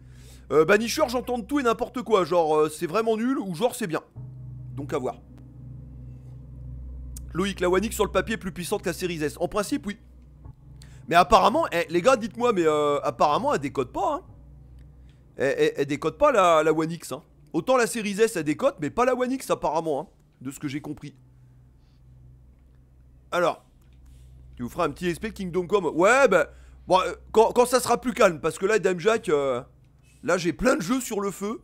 Euh, Banisher, j'entends tout et n'importe quoi, genre euh, c'est vraiment nul ou genre c'est bien. Donc à voir. Loïc, la One X sur le papier est plus puissante que la Series S. En principe, oui. Mais apparemment, eh, les gars, dites-moi, mais euh, apparemment, elle décode pas. Hein. Elle, décode pas la, One X. Hein. Autant la Series S, elle décode, mais pas la One X apparemment, hein, de ce que j'ai compris. Alors, tu vous feras un petit SP Kingdom Come. Ouais, bah. quand, ça sera plus calme, parce que là, Dame Jack, euh, là, j'ai plein de jeux sur le feu.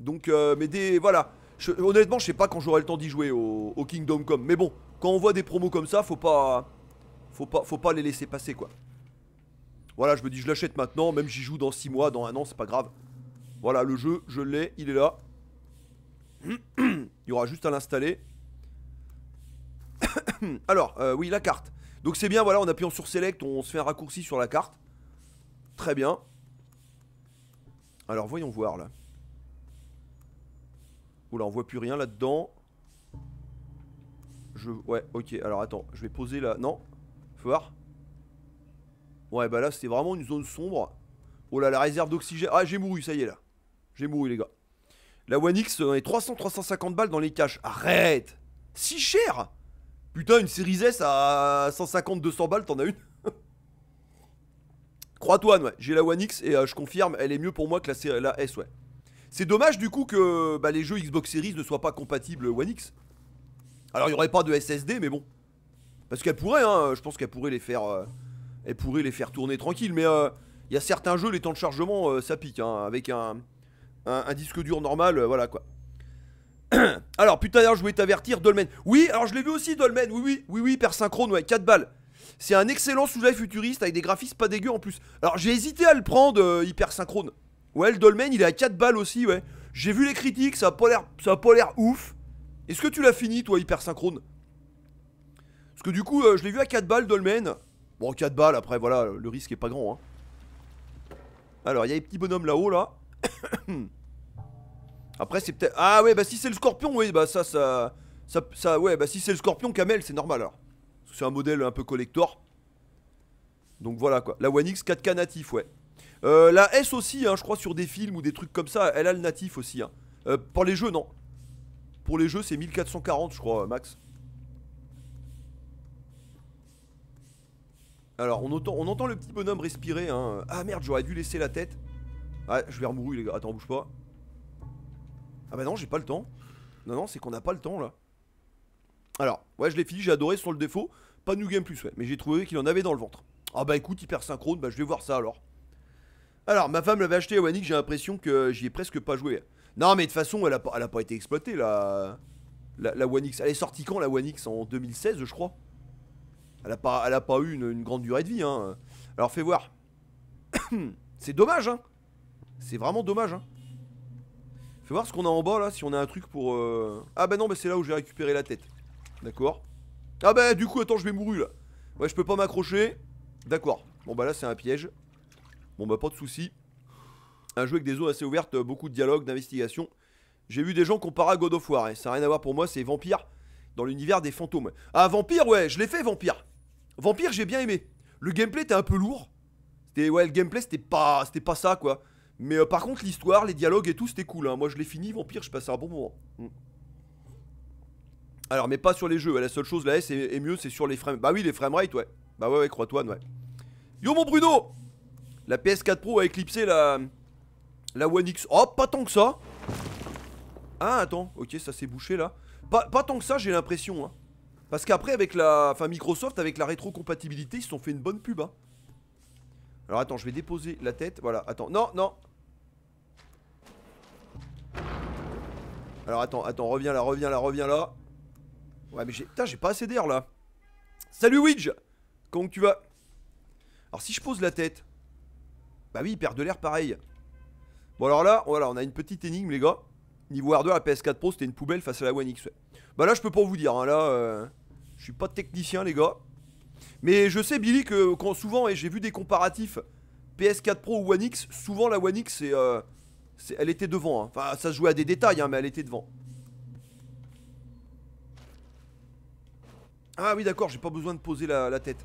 Donc, euh, m'aider, des. Voilà. honnêtement, je sais pas quand j'aurai le temps d'y jouer au, Kingdom Come. Mais bon, quand on voit des promos comme ça, faut pas. Faut pas, faut pas les laisser passer, quoi. Voilà, je me dis, je l'achète maintenant. Même j'y joue dans 6 mois, dans un an, c'est pas grave. Voilà, le jeu, je l'ai, il est là. <clears throat> il y aura juste à l'installer. <clears throat> Alors, euh, oui, la carte. Donc c'est bien, voilà, en appuyant sur Select, on se fait un raccourci sur la carte. Très bien. Alors, voyons voir, là. Oula, on voit plus rien là-dedans. Je... Ouais, ok. Alors, attends. Je vais poser là... Non Faut voir. Ouais, bah là, c'était vraiment une zone sombre. Oh là, la réserve d'oxygène... Ah, j'ai mouru, ça y est, là. J'ai mouru, les gars La One X, on euh, est 300-350 balles dans les caches. Arrête Si cher Putain, une série S à 150-200 balles, t'en as une <laughs> Crois-toi, ouais. J'ai la One X et euh, je confirme, elle est mieux pour moi que la, S, ouais. C'est dommage du coup que bah, les jeux Xbox Series ne soient pas compatibles One X. Alors il n'y aurait pas de SSD, mais bon. Parce qu'elle pourrait, hein, je pense qu'elle pourrait les faire. Euh, elle pourrait les faire tourner tranquille, mais euh, il y a certains jeux, les temps de chargement, ça pique, hein, avec un, un, disque dur normal, voilà quoi. <clears throat> alors, putain, d'ailleurs, je voulais t'avertir, Dolmen. Oui, alors je l'ai vu aussi, Dolmen. Oui, oui, oui, oui, hyper synchrone, ouais, 4 balles. C'est un excellent sujet futuriste avec des graphismes pas dégueux en plus. Alors, j'ai hésité à le prendre, euh, hyper synchrone. Ouais, le Dolmen, il est à 4 balles aussi, ouais. J'ai vu les critiques, ça a pas l'air, ça a ouf. Est-ce que tu l'as fini, toi, hyper synchrone Parce que du coup, euh, je l'ai vu à 4 balles, Dolmen. Bon, 4 balles, après, voilà, le risque est pas grand, hein. Alors, il y a les petits bonhommes là-haut, là. -haut, <clears throat> là. Après, c'est peut-être. Ah, ouais, bah si c'est le scorpion, oui, bah ça, ça. Ça, ouais, bah si c'est le scorpion Camel, c'est normal alors. C'est un modèle un peu collector. Donc voilà quoi. La One X 4K natif, ouais. Euh, la S aussi, hein, je crois, sur des films ou des trucs comme ça, elle a le natif aussi. Hein. Euh, pour les jeux, non. Pour les jeux, c'est 1440, je crois, max. Alors, on entend, on entend le petit bonhomme respirer. Hein. Ah merde, j'aurais dû laisser la tête. Ah, je vais remourir, les gars. Attends, bouge pas. Ah bah non, j'ai pas le temps. Non, non, c'est qu'on n'a pas le temps là. Alors, ouais, je l'ai fini, j'ai adoré sur le défaut. Pas New Game Plus, ouais, mais j'ai trouvé qu'il en avait dans le ventre. Ah bah écoute, hyper synchrone, bah je vais voir ça alors. Alors, ma femme l'avait acheté à X, j'ai l'impression que j'y ai presque pas joué. Non, mais de toute façon, elle a, a pas été exploitée la, la, One X. Elle est sortie quand la One X En 2016, je crois. Elle a pas, elle a pas eu une, une grande durée de vie. Hein. Alors, fais voir. <coughs> C'est dommage, hein. C'est vraiment dommage, hein. Fais voir ce qu'on a en bas là, si on a un truc pour... Euh, ah bah non, bah c'est là où j'ai récupéré la tête. D'accord. Ah bah du coup, attends, je vais mourir là. Ouais, je peux pas m'accrocher. D'accord. Bon bah là, c'est un piège. Bon bah pas de souci. Un jeu avec des zones assez ouvertes, euh, beaucoup de dialogues, d'investigation. J'ai vu des gens comparer à God of War, et hein. ça n'a rien à voir pour moi, c'est Vampire dans l'univers des fantômes. Ah Vampire, ouais, je l'ai fait Vampire. Vampire, j'ai bien aimé. Le gameplay était un peu lourd. C'était ouais, le gameplay c'était pas c'était pas ça quoi. Mais euh, par contre, l'histoire, les dialogues et tout, c'était cool. Hein. Moi, je l'ai fini, Vampire, je passais un bon moment. Mm. Alors, mais pas sur les jeux. La seule chose, là c'est est, mieux, c'est sur les frames. Bah oui, les rate ouais. Bah ouais, ouais, crois-toi, ouais. Yo, mon Bruno La PS4 Pro a éclipsé la... La One X. Oh, pas tant que ça Ah, attends. Ok, ça s'est bouché, là. Pas, tant que ça, j'ai l'impression, hein. Parce qu'après, avec la... Enfin, Microsoft, avec la rétrocompatibilité, ils se sont fait une bonne pub, hein. Alors, attends, je vais déposer la tête. Voilà, attends. Non, non Alors attends, attends, reviens là, reviens là, reviens là. Ouais, mais j'ai. Putain, j'ai pas assez d'air là. Salut Widge Comment tu vas Alors si je pose la tête. Bah oui, il perd de l'air pareil. Bon alors là, voilà, on a une petite énigme les gars. Niveau hardware, la PS4 Pro c'était une poubelle face à la One X. Bah là je peux pas vous dire, hein, là euh, je suis pas technicien les gars. Mais je sais Billy que souvent, et j'ai vu des comparatifs PS4 Pro ou One X, souvent la One X c'est euh, elle était devant. Hein. Enfin, ça se jouait à des détails, hein, mais elle était devant. Ah oui, d'accord, j'ai pas besoin de poser la, tête.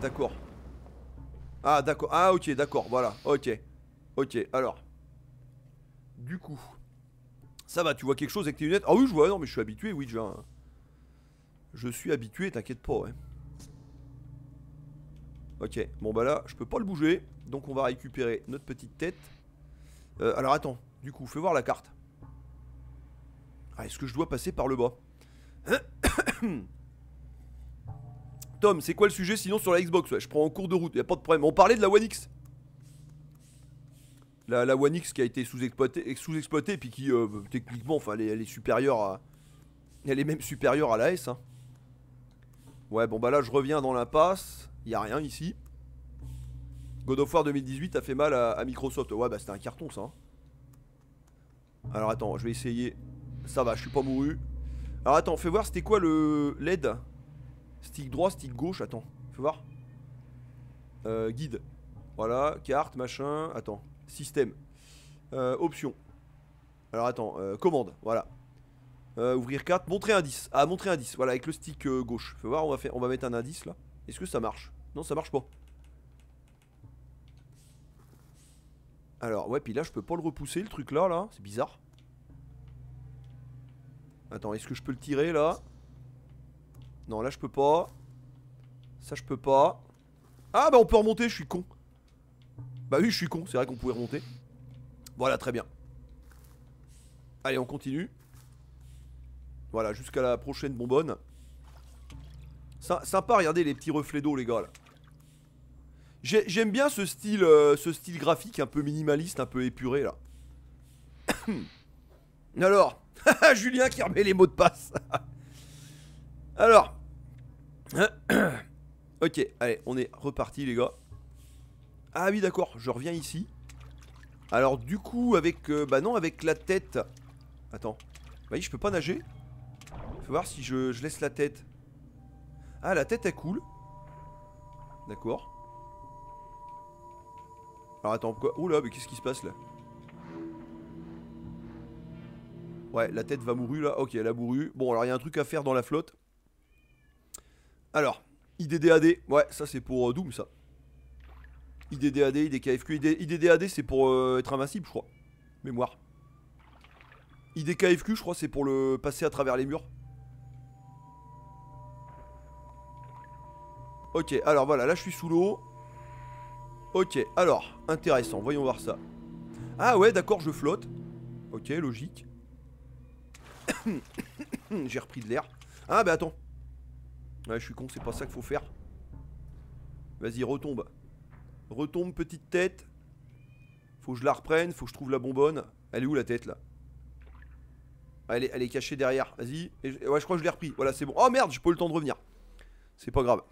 D'accord. Ah, d'accord. Ah, ok, d'accord, voilà. Ok. Ok, alors. Du coup. Ça va, tu vois quelque chose avec tes lunettes Ah oui, je vois, non, mais je suis habitué, oui, déjà. Hein. Je suis habitué, t'inquiète pas, Ok, bon bah là, je peux pas le bouger. Donc on va récupérer notre petite tête. Euh, alors attends, du coup, fais voir la carte. Ah, Est-ce que je dois passer par le bas <coughs> Tom, c'est quoi le sujet sinon sur la Xbox Je prends en cours de route, y a pas de problème. On parlait de la One X. La, One X qui a été sous-exploitée, sous puis qui euh, techniquement, elle, est supérieure à, elle est même supérieure à la S. Hein. Ouais, bon bah là, je reviens dans la passe. Y a rien ici. God of War 2018 a fait mal à, Microsoft. Ouais, bah c'était un carton ça. Hein. Alors attends, je vais essayer. Ça va, je suis pas mouru. Alors attends, fais voir c'était quoi le LED Stick droit, stick gauche, attends. Fais voir. Euh, guide. Voilà, carte, machin. Attends, système. Euh, option. Alors attends, euh, commande, voilà. ouvrir carte, montrer indice. Ah, montrer indice, voilà, avec le stick gauche. Fais voir, on va, faire, on va mettre un indice là. Est-ce que ça marche Non, ça marche pas. Alors, ouais, puis là, je peux pas le repousser, le truc là, là. C'est bizarre. Attends, est-ce que je peux le tirer, là Non, là, je peux pas. Ça, je peux pas. Ah, bah, on peut remonter, je suis con. Bah oui, je suis con, c'est vrai qu'on pouvait remonter. Voilà, très bien. Allez, on continue. Voilà, jusqu'à la prochaine bonbonne. Sympa, regardez les petits reflets d'eau, les gars, J'aime bien ce style, euh, ce style graphique un peu minimaliste, un peu épuré là. <coughs> Alors, <laughs> Julien qui remet les mots de passe. <laughs> Alors, <coughs> ok, allez, on est reparti les gars. Ah oui, d'accord, je reviens ici. Alors du coup, avec, euh, bah non, avec la tête. Attends, bah oui, je peux pas nager. Faut voir si je, laisse la tête. Ah, la tête elle cool. D'accord. Alors attends, quoi Oula, mais qu'est-ce qui se passe là Ouais, la tête va mourir là. Ok, elle a mouru. Bon, alors il y a un truc à faire dans la flotte. Alors, IDDAD. Ouais, ça c'est pour euh, Doom ça. IDDAD, IDKFQ. IDDAD c'est pour euh, être invincible, je crois. Mémoire. IDKFQ, je crois, c'est pour le passer à travers les murs. Ok, alors voilà, là je suis sous l'eau. Ok, alors, intéressant, voyons voir ça. Ah ouais, d'accord, je flotte. Ok, logique. <coughs> J'ai repris de l'air. Ah bah attends. Ouais, je suis con, c'est pas ça qu'il faut faire. Vas-y, retombe. Retombe, petite tête. Faut que je la reprenne, faut que je trouve la bonbonne. Elle est où la tête là elle est, elle est cachée derrière, vas-y. Ouais, je crois que je l'ai repris. Voilà, c'est bon. Oh merde, j'ai pas eu le temps de revenir. C'est pas grave.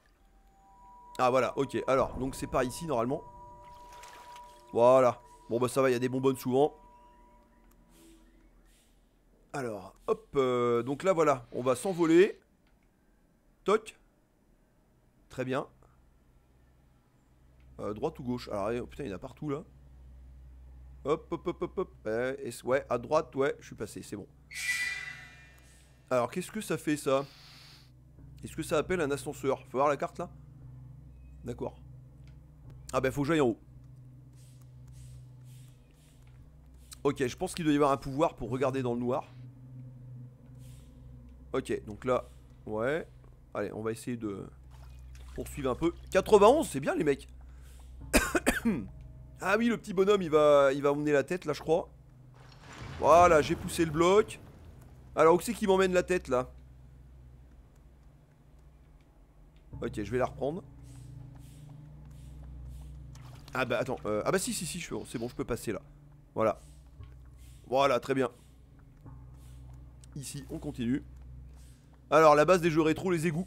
Ah voilà, ok. Alors, donc c'est par ici normalement. Voilà. Bon bah ça va, il y a des bonbonnes souvent. Alors, hop, euh, donc là voilà, on va s'envoler. Toc. Très bien. Euh, droite ou gauche Alors, putain, il y en a partout là. Hop, hop, hop, hop, hop. Eh, ouais, à droite, ouais, je suis passé, c'est bon. Alors, qu'est-ce que ça fait ça Est-ce que ça appelle un ascenseur Faut voir la carte là D'accord. Ah bah, faut que j'aille en haut. Ok, je pense qu'il doit y avoir un pouvoir pour regarder dans le noir. Ok, donc là, ouais. Allez, on va essayer de poursuivre un peu. 91, c'est bien les mecs. <coughs> ah oui, le petit bonhomme, il va, il va emmener la tête là, je crois. Voilà, j'ai poussé le bloc. Alors, où c'est qu'il m'emmène la tête là Ok, je vais la reprendre. Ah bah attends, euh, ah bah si si si, c'est bon, je peux passer là. Voilà. Voilà, très bien. Ici, on continue. Alors, la base des jeux rétro, les égouts.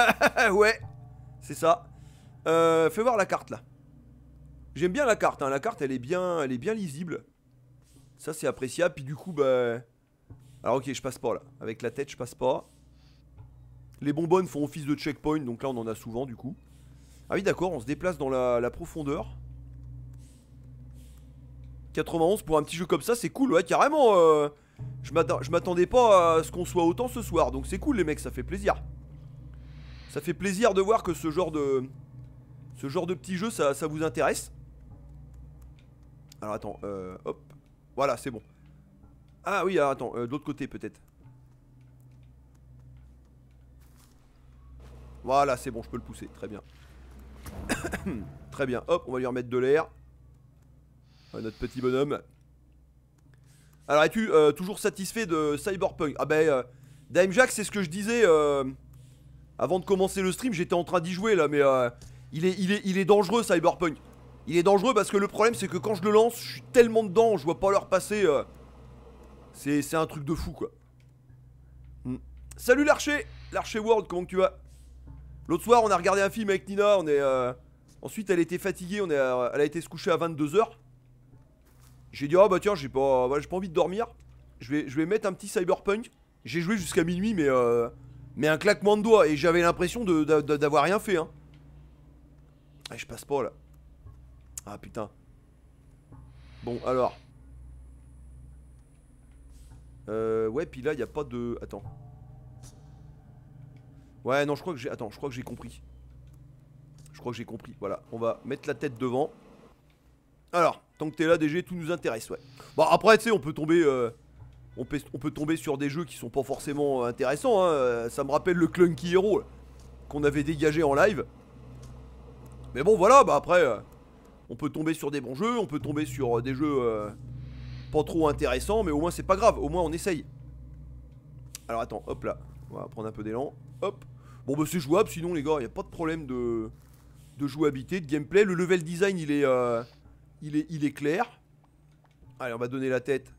<laughs> ouais, c'est ça. Euh, fais voir la carte, là. J'aime bien la carte, hein. la carte elle est bien, elle est bien lisible. Ça c'est appréciable, puis du coup bah... Alors ok je passe pas là, avec la tête je passe pas. Les bonbonnes font office de checkpoint, donc là on en a souvent du coup. Ah oui d'accord, on se déplace dans la profondeur. 91 pour un petit jeu comme ça, c'est cool, ouais, carrément. Euh, je m'attendais pas à ce qu'on soit autant ce soir, donc c'est cool les mecs, ça fait plaisir. Ça fait plaisir de voir que ce genre de... Ce genre de petit jeu, ça, vous intéresse. Alors attends, euh, hop. Voilà, c'est bon. Ah oui, alors attends, euh, de l'autre côté peut-être. Voilà, c'est bon, je peux le pousser, très bien. <coughs> très bien, hop, on va lui remettre de l'air. Euh, notre petit bonhomme. Alors, es-tu euh, toujours satisfait de Cyberpunk Ah ben, euh, Dimejack Jack, c'est ce que je disais avant de commencer le stream. J'étais en train d'y jouer là, mais il, est, il, est, il est dangereux Cyberpunk. Il est dangereux parce que le problème, c'est que quand je le lance, je suis tellement dedans, je vois pas l'heure passer. c'est un truc de fou quoi. Hmm. Salut l'archer L'archer World, comment tu vas L'autre soir, on a regardé un film avec Nina, on est. Ensuite, elle était fatiguée, elle a été se coucher à 22h. J'ai dit, ah bah tiens, j'ai pas, bah, j'ai pas envie de dormir. Je vais, je vais mettre un petit cyberpunk. J'ai joué jusqu'à minuit, mais, euh, mais un claquement de doigts. Et j'avais l'impression d'avoir rien fait. Hein. Ah, je passe pas là. Ah putain. Bon, alors. Euh, ouais, puis là, il a pas de... Attends. Ouais, non, je crois que j'ai... Attends, je crois que j'ai compris. Je crois que j'ai compris. Voilà, on va mettre la tête devant. Alors. Tant que t'es là, DG, tout nous intéresse, ouais. Bon, bah, après, tu sais, on peut tomber... Euh, on, peut, tomber sur des jeux qui sont pas forcément euh, intéressants, hein. euh, Ça me rappelle le Clunky Hero, qu'on avait dégagé en live. Mais bon, voilà, bah après... on peut tomber sur des bons jeux, on peut tomber sur des jeux... pas trop intéressants, mais au moins c'est pas grave, au moins on essaye. Alors attends, hop là. On va prendre un peu d'élan. Hop. Bon bah c'est jouable, sinon les gars, il a pas de problème de... De jouabilité, de gameplay. Le level design, il est... Il est, clair. Allez, on va donner la tête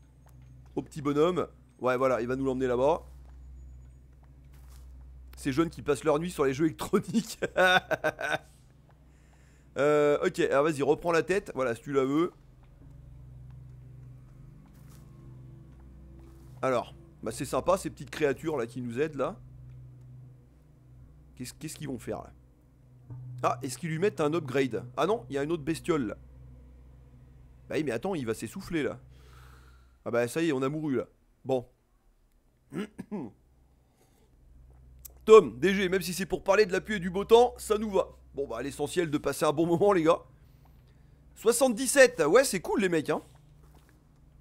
au petit bonhomme. Ouais, voilà, il va nous l'emmener là-bas. Ces jeunes qui passent leur nuit sur les jeux électroniques. <laughs> Euh, ok, alors vas-y, reprends la tête. Voilà, si tu la veux. Alors, bah, c'est sympa ces petites créatures là qui nous aident là. Qu'est-ce qu'ils vont faire là Ah, est-ce qu'ils lui mettent un upgrade Ah non, il y a une autre bestiole là. Bah oui, mais attends, il va s'essouffler là. Ah bah ça y est, on a mouru là. Bon. <clears throat> Tom, DG, même si c'est pour parler de la pluie et du beau temps, ça nous va. Bon bah l'essentiel de passer un bon moment les gars. 77, ouais c'est cool les mecs hein.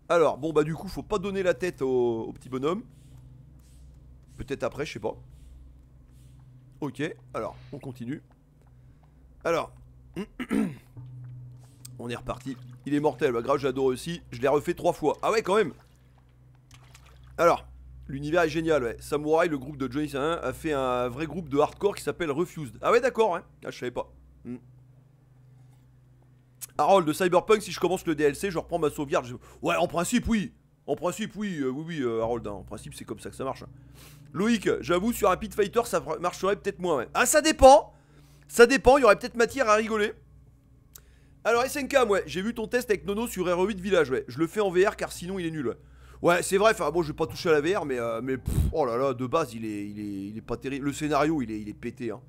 Alors bon bah du coup faut pas donner la tête au, au petit bonhomme. Peut-être après, je sais pas. Ok, alors on continue. Alors, <clears throat> on est reparti. Il est mortel, bah, grave j'adore aussi. Je l'ai refait trois fois. Ah ouais quand même Alors, l'univers est génial, ouais. Samurai, le groupe de Johnny a fait un vrai groupe de hardcore qui s'appelle Refused. Ah ouais d'accord, hein. Ah je savais pas. Hmm. Harold de Cyberpunk, si je commence le DLC, je reprends ma sauvegarde. Ouais, en principe, oui. En principe, oui, euh, oui, oui, euh, Harold. Hein. En principe, c'est comme ça que ça marche. Hein. Loïc, j'avoue, sur Rapid Fighter, ça marcherait peut-être moins. Ah, ça dépend. Ça dépend. Il y aurait peut-être matière à rigoler. Alors SNK, ouais, j'ai vu ton test avec Nono sur r 8 Village, ouais. Je le fais en VR car sinon il est nul, ouais. c'est vrai, enfin, bon, je vais pas toucher à la VR, mais, euh, mais oh là là, de base, il est, il est, il est pas terrible. Le scénario, il est, il est pété, hein.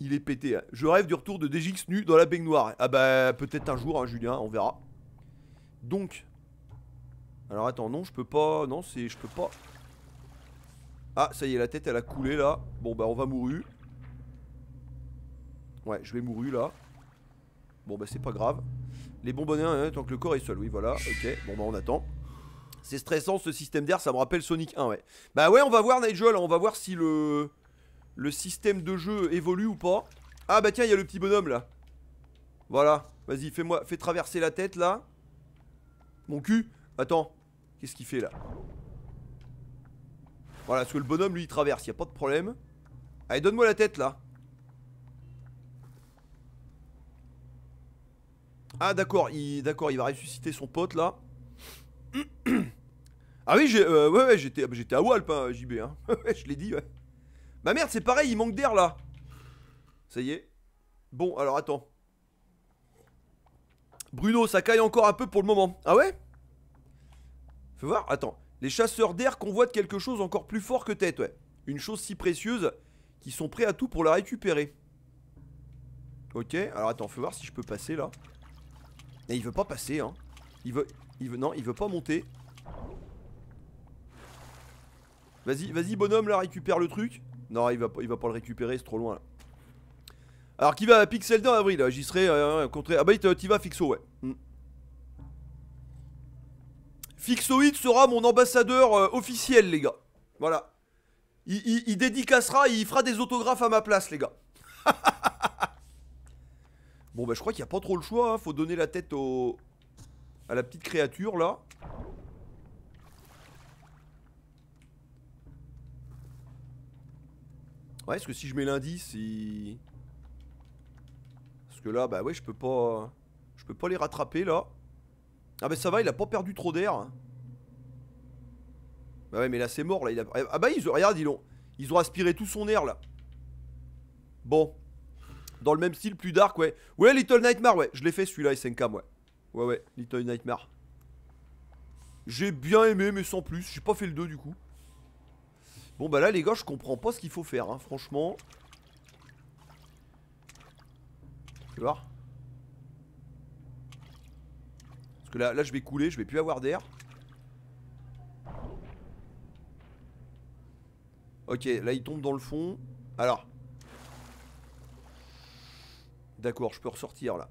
Il est pété. Je rêve du retour de DGX nu dans la baignoire. Ah bah, peut-être un jour, hein, Julien, on verra. Donc. Alors attends, non, je peux pas. Non, c'est. Je peux pas. Ah, ça y est, la tête, elle a coulé là. Bon, bah, on va mourir. Ouais, je vais mourir là. Bon bah c'est pas grave. Les bonbonnets, hein, tant que le corps est seul, oui voilà, ok, bon bah on attend. C'est stressant ce système d'air, ça me rappelle Sonic 1, ouais. Bah ouais, on va voir Nigel, on va voir si le, le système de jeu évolue ou pas. Ah bah tiens, il y a le petit bonhomme là. Voilà, vas-y, fais-moi, fais traverser la tête là. Mon cul Attends, qu'est-ce qu'il fait là Voilà, parce que le bonhomme lui il traverse, y a pas de problème. Allez, donne-moi la tête là. Ah d'accord, il, d'accord, il va ressusciter son pote là. <clears throat> ah oui, j'ai, euh, ouais, ouais, j'étais, j'étais à Walp, hein, JB. Hein. <laughs> je l'ai dit, ouais. Bah merde, c'est pareil, il manque d'air là. Ça y est. Bon, alors attends. Bruno, ça caille encore un peu pour le moment. Ah ouais Faut voir, attends. Les chasseurs d'air convoitent quelque chose encore plus fort que tête, ouais. Une chose si précieuse qu'ils sont prêts à tout pour la récupérer. Ok, alors attends, faut voir si je peux passer là il veut pas passer, hein. Il veut, il veut, non, il veut pas monter. Vas-y, vas-y, bonhomme, là, récupère le truc. Non, il va, il va pas le récupérer, c'est trop loin, là. Alors, qui va à Pixel 2 en avril J'y serai, euh, hein, hein, contre... Ah bah, t'y vas, Fixo, ouais. Hmm. Fixoid sera mon ambassadeur euh, officiel, les gars. Voilà. Il, il, il dédicacera, il fera des autographes à ma place, les gars. <laughs> Bon bah je crois qu'il n'y a pas trop le choix, hein. faut donner la tête au... à la petite créature là. Ouais, est-ce que si je mets l'indice, si Parce que là, bah ouais, je peux pas... Je peux pas les rattraper là. Ah bah ça va, il a pas perdu trop d'air. Bah ouais, mais là c'est mort là. Ah bah ils... regarde, ils ont... ils ont aspiré tout son air là. Bon, dans le même style, plus dark, ouais. Ouais, Little Nightmare, ouais. Je l'ai fait celui-là, SNK, ouais. Ouais, ouais, Little Nightmare. J'ai bien aimé, mais sans plus. J'ai pas fait le 2 du coup. Bon, bah là, les gars, je comprends pas ce qu'il faut faire, hein, franchement. Tu vois Parce que là, là, je vais couler, je vais plus avoir d'air. Ok, là, il tombe dans le fond. Alors, D'accord, je peux ressortir là.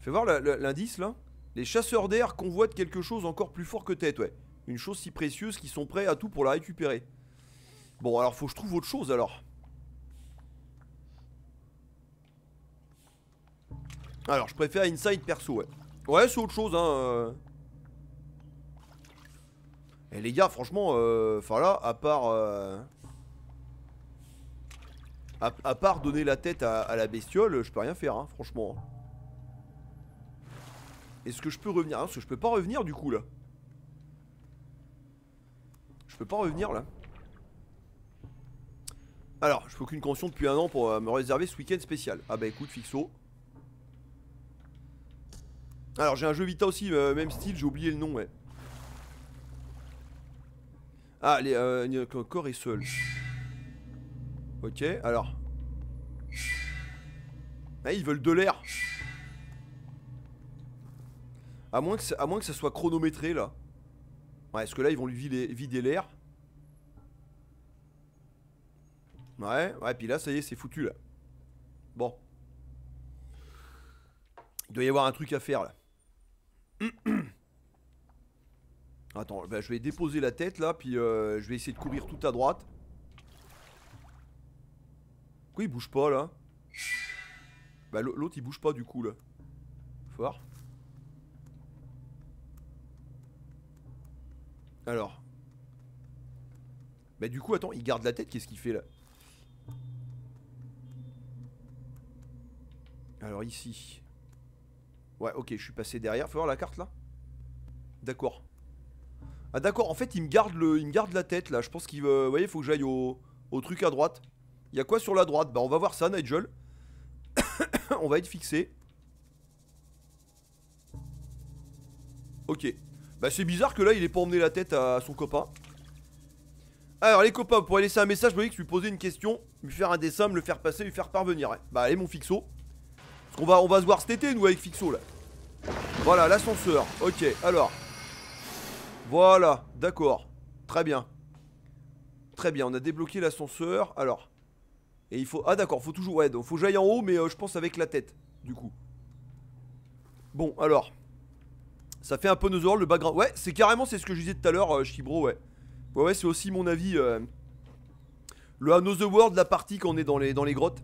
Fais voir l'indice là. Les chasseurs d'air convoitent quelque chose encore plus fort que tête, ouais. Une chose si précieuse qu'ils sont prêts à tout pour la récupérer. Bon, alors faut que je trouve autre chose alors. Alors, je préfère Inside perso, ouais. Ouais, c'est autre chose, hein. Et euh. eh, les gars, franchement, euh, enfin là, à part. Euh, à, part donner la tête à, la bestiole, je peux rien faire, hein, franchement. Est-ce que je peux revenir ah, Parce que je peux pas revenir du coup là. Je peux pas revenir là. Alors, je fais qu'une caution depuis un an pour euh, me réserver ce week-end spécial. Ah bah écoute, fixo. Alors j'ai un jeu Vita aussi, euh, même style, j'ai oublié le nom, ouais. Ah, les, euh, corps est seul. Ok, alors. Ah, ils veulent de l'air. À moins, que ça, soit chronométré là. Ouais, est-ce que là ils vont lui vider, l'air Ouais, ouais, puis là ça y est, c'est foutu là. Bon. Il doit y avoir un truc à faire là. <clears throat> Attends, bah, je vais déposer la tête là, puis euh, je vais essayer de courir tout à droite. Pourquoi il bouge pas là Bah l'autre il bouge pas du coup là. Faut voir. Alors. Bah du coup attends, il garde la tête, qu'est-ce qu'il fait là Alors ici. Ouais ok, je suis passé derrière. Faut voir la carte là D'accord. Ah d'accord, en fait il me garde le. Il me garde la tête là. Je pense qu'il veut. Vous voyez, faut que j'aille au... au truc à droite. Il y a quoi sur la droite Bah on va voir ça Nigel. <coughs> on va être fixé. Ok. Bah c'est bizarre que là il est pas emmené la tête à son copain. Alors les copains, pour laisser un message, vous voyez que je lui poser une question, lui faire un dessin, me le faire passer, lui faire parvenir. Bah allez mon Fixo. Parce qu'on va, on va se voir cet été nous avec Fixo là. Voilà l'ascenseur. Ok, alors. Voilà, d'accord. Très bien. Très bien, on a débloqué l'ascenseur. Alors. Et il faut... Ah d'accord, faut toujours... Ouais, donc faut que j'aille en haut, mais euh, je pense avec la tête, du coup. Bon, alors. Ça fait un peu World le background. Ouais, c'est carrément, c'est ce que je disais tout à l'heure, euh, Chibro ouais. Ouais, ouais, c'est aussi mon avis. Euh, le le the World, la partie qu'on est dans les, dans les grottes.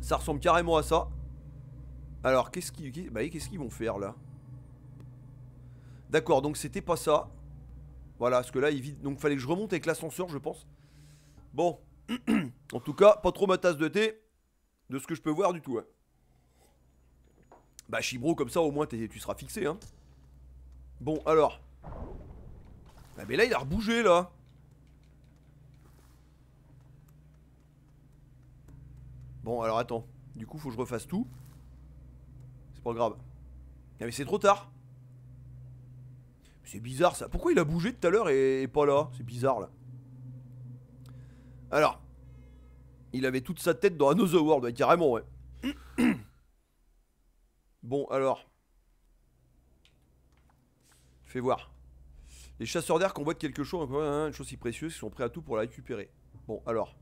Ça ressemble carrément à ça. Alors, qu'est-ce bah, qu'ils quest vont faire, là D'accord, donc c'était pas ça. Voilà, parce que là, il vide. Donc, fallait que je remonte avec l'ascenseur, je pense. Bon en tout cas, pas trop ma tasse de thé de ce que je peux voir du tout. Hein. Bah, Chibro, comme ça, au moins, tu seras fixé. Hein. Bon, alors. Bah mais là, il a rebougé, là. Bon, alors attends. Du coup, faut que je refasse tout. C'est pas grave. Ah, mais c'est trop tard. C'est bizarre ça. Pourquoi il a bougé tout à l'heure et pas là C'est bizarre là. Alors, il avait toute sa tête dans Another World, ouais, carrément, ouais. <clears throat> bon, alors. Fais voir. Les chasseurs d'air combattent quelque chose, une chose si précieuse, ils sont prêts à tout pour la récupérer. Bon, alors.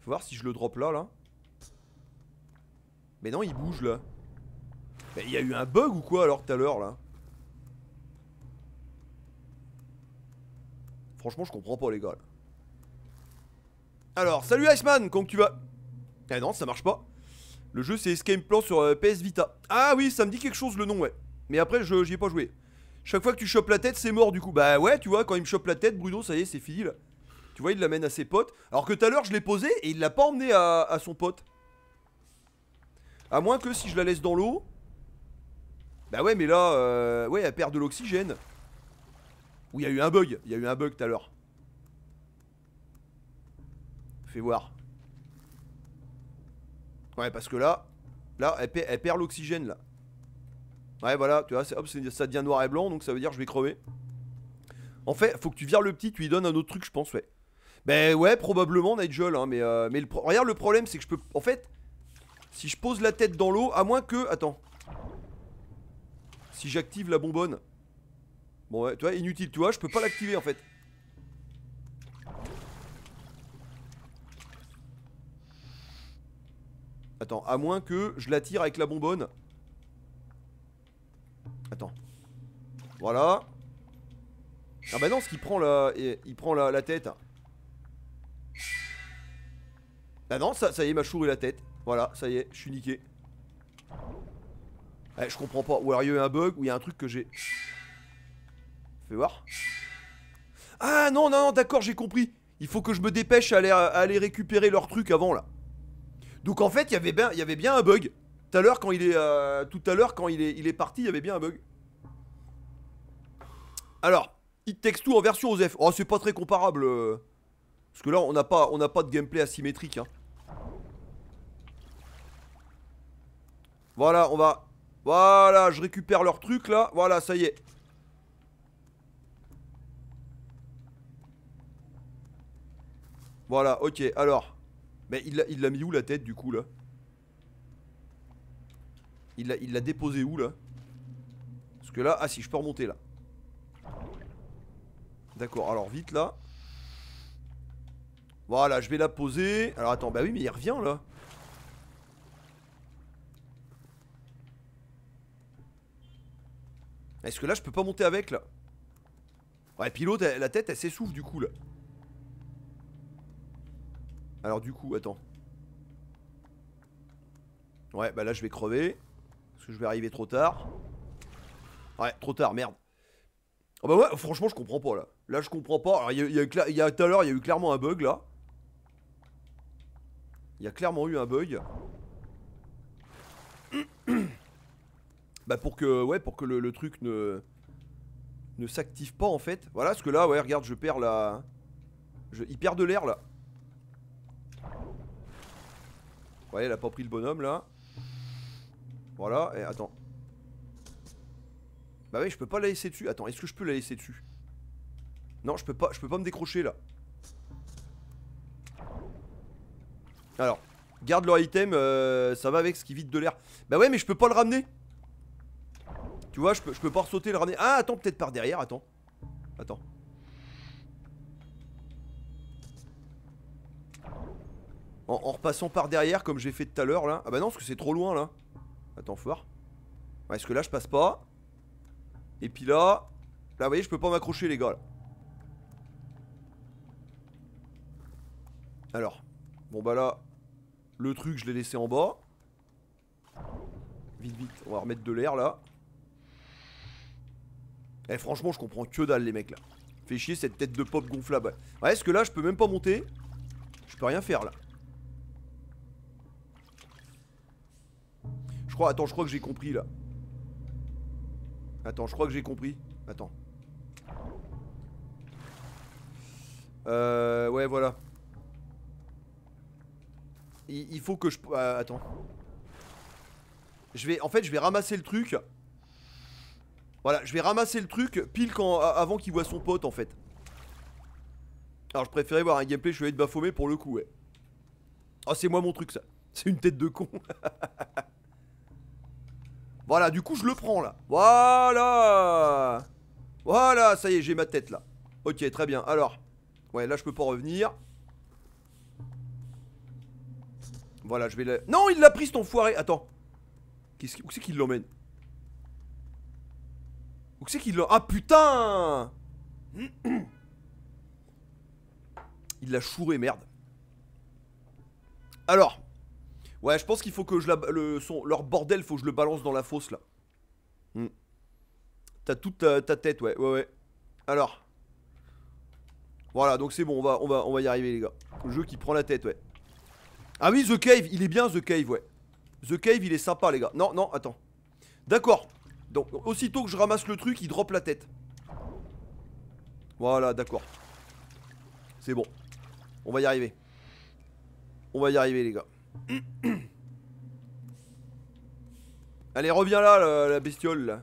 Faut voir si je le drop là, là. Mais non, il bouge, là. Mais il y a eu un bug ou quoi, alors, tout à l'heure, là Franchement, je comprends pas, les gars, alors, salut Iceman, comment tu vas Ah non, ça marche pas. Le jeu c'est Escape Plan sur euh, PS Vita. Ah oui, ça me dit quelque chose le nom, ouais. Mais après, je j'y ai pas joué. Chaque fois que tu chopes la tête, c'est mort du coup. Bah ouais, tu vois, quand il me chope la tête, Bruno, ça y est, c'est fini là. Tu vois, il l'amène à ses potes. Alors que tout à l'heure, je l'ai posé et il l'a pas emmené à, son pote. À moins que si je la laisse dans l'eau. Bah ouais, mais là, euh, ouais, elle perd de l'oxygène. Ou il y a eu un bug, il y a eu un bug tout à l'heure voir. Ouais, parce que là, là, elle, perd l'oxygène, là. Ouais, voilà, tu vois, hop, ça devient noir et blanc, donc ça veut dire je vais crever. En fait, faut que tu vires le petit, tu lui donnes un autre truc, je pense, ouais. Ben ouais, probablement, Nigel, hein, mais, euh, mais le regarde, le problème, c'est que je peux... En fait, si je pose la tête dans l'eau, à moins que... Attends. Si j'active la bonbonne... Bon, ouais, tu vois, inutile, tu vois, je peux pas l'activer, en fait. Attends, à moins que je l'attire avec la bonbonne. Attends. Voilà. Ah bah non, ce qu'il prend la, il prend la, tête. Ah non, ça, ça y est, ma chouré la tête. Voilà, ça y est, je suis niqué. Eh, je comprends pas. Ou alors il y a eu un bug, ou il y a un truc que j'ai. Fais voir. Ah non, non, non, d'accord, j'ai compris. Il faut que je me dépêche à aller récupérer leur truc avant là. Donc en fait, il y avait bien, il y avait bien un bug. Tout à l'heure, quand il est, euh, tout à l'heure, quand il est, il est parti, il y avait bien un bug. Alors, Il texte tout en version OZF Oh, c'est pas très comparable. Euh, parce que là, on n'a pas, on pas de gameplay asymétrique. Hein. Voilà, on va... Voilà, je récupère leur truc, là. Voilà, ça y est. Voilà, ok, alors... Mais il l'a mis où la tête du coup là Il l'a déposé où là Parce que là, ah si, je peux remonter là. D'accord, alors vite là. Voilà, je vais la poser. Alors attends, bah oui, mais il revient là. Est-ce que là, je peux pas monter avec là Ouais, pilote, la tête, elle s'essouffle du coup là. Alors du coup, attends. Ouais, bah là je vais crever. Parce que je vais arriver trop tard. Ouais, trop tard, merde. Ah bah ouais, franchement je comprends pas là. Là je comprends pas. Alors il y a, tout à l'heure, il y a eu clairement un bug là. Il y a clairement eu un bug. bah pour que, ouais, pour que le, truc ne, ne s'active pas en fait. Voilà, parce que là, ouais, regarde, je perds la... Je, il perd de l'air là. Ouais, elle a pas pris le bonhomme là. Voilà, et attends. Bah oui, je peux pas la laisser dessus. Attends, est-ce que je peux la laisser dessus Non, je peux pas, je peux pas me décrocher là. Alors, garde leur item, euh, ça va avec ce qui vide de l'air. Bah ouais, mais je peux pas le ramener. Tu vois, je peux, je peux pas sauter le ramener. Ah, attends, peut-être par derrière, attends. Attends. En, repassant par derrière comme j'ai fait tout à l'heure là. Ah bah non parce que c'est trop loin là. Attends, faut est-ce que là je passe pas Et puis là, là vous voyez je peux pas m'accrocher les gars Alors, bon bah là, le truc je l'ai laissé en bas. Vite vite, on va remettre de l'air là. Eh franchement je comprends que dalle les mecs là. Fait chier cette tête de pop gonflable. Ouais, est-ce que là je peux même pas monter Je peux rien faire là. Je crois, attends, je crois que j'ai compris là. Attends, je crois que j'ai compris. Attends. Euh, ouais, voilà. Il, faut que je... Euh, attends. Je vais, en fait, je vais ramasser le truc. Voilà, je vais ramasser le truc pile quand, avant qu'il voit son pote, en fait. Alors, je préférais voir un gameplay je vais être bafoué pour le coup, ouais. oh, c'est moi mon truc, ça. <laughs> C'est une tête de con. <laughs> Voilà, du coup, je le prends, là. Voilà Voilà, ça y est, j'ai ma tête, là. Ok, très bien. Alors, ouais, là, je peux pas revenir. Voilà, je vais le... Non, il l'a pris, ton foiré Attends. -ce... Où c'est qu'il l'emmène Où c'est qu'il l'emmène Ah, putain Il l'a chouré, merde. Alors, Ouais, je pense qu'il faut que je leur bordel, faut que je le balance dans la fosse là. Hmm. T'as toute ta, tête, ouais, ouais, ouais. Alors. Voilà, donc c'est bon, on va, on, va, on va y arriver les gars. Le jeu qui prend la tête, ouais. Ah oui, The Cave, il est bien The Cave, ouais. The Cave, il est sympa les gars. Non, non, attends. D'accord. Donc, aussitôt que je ramasse le truc, il drop la tête. Voilà, d'accord. C'est bon. On va y arriver. On va y arriver les gars. <clears throat> Allez, reviens là, la, bestiole, là.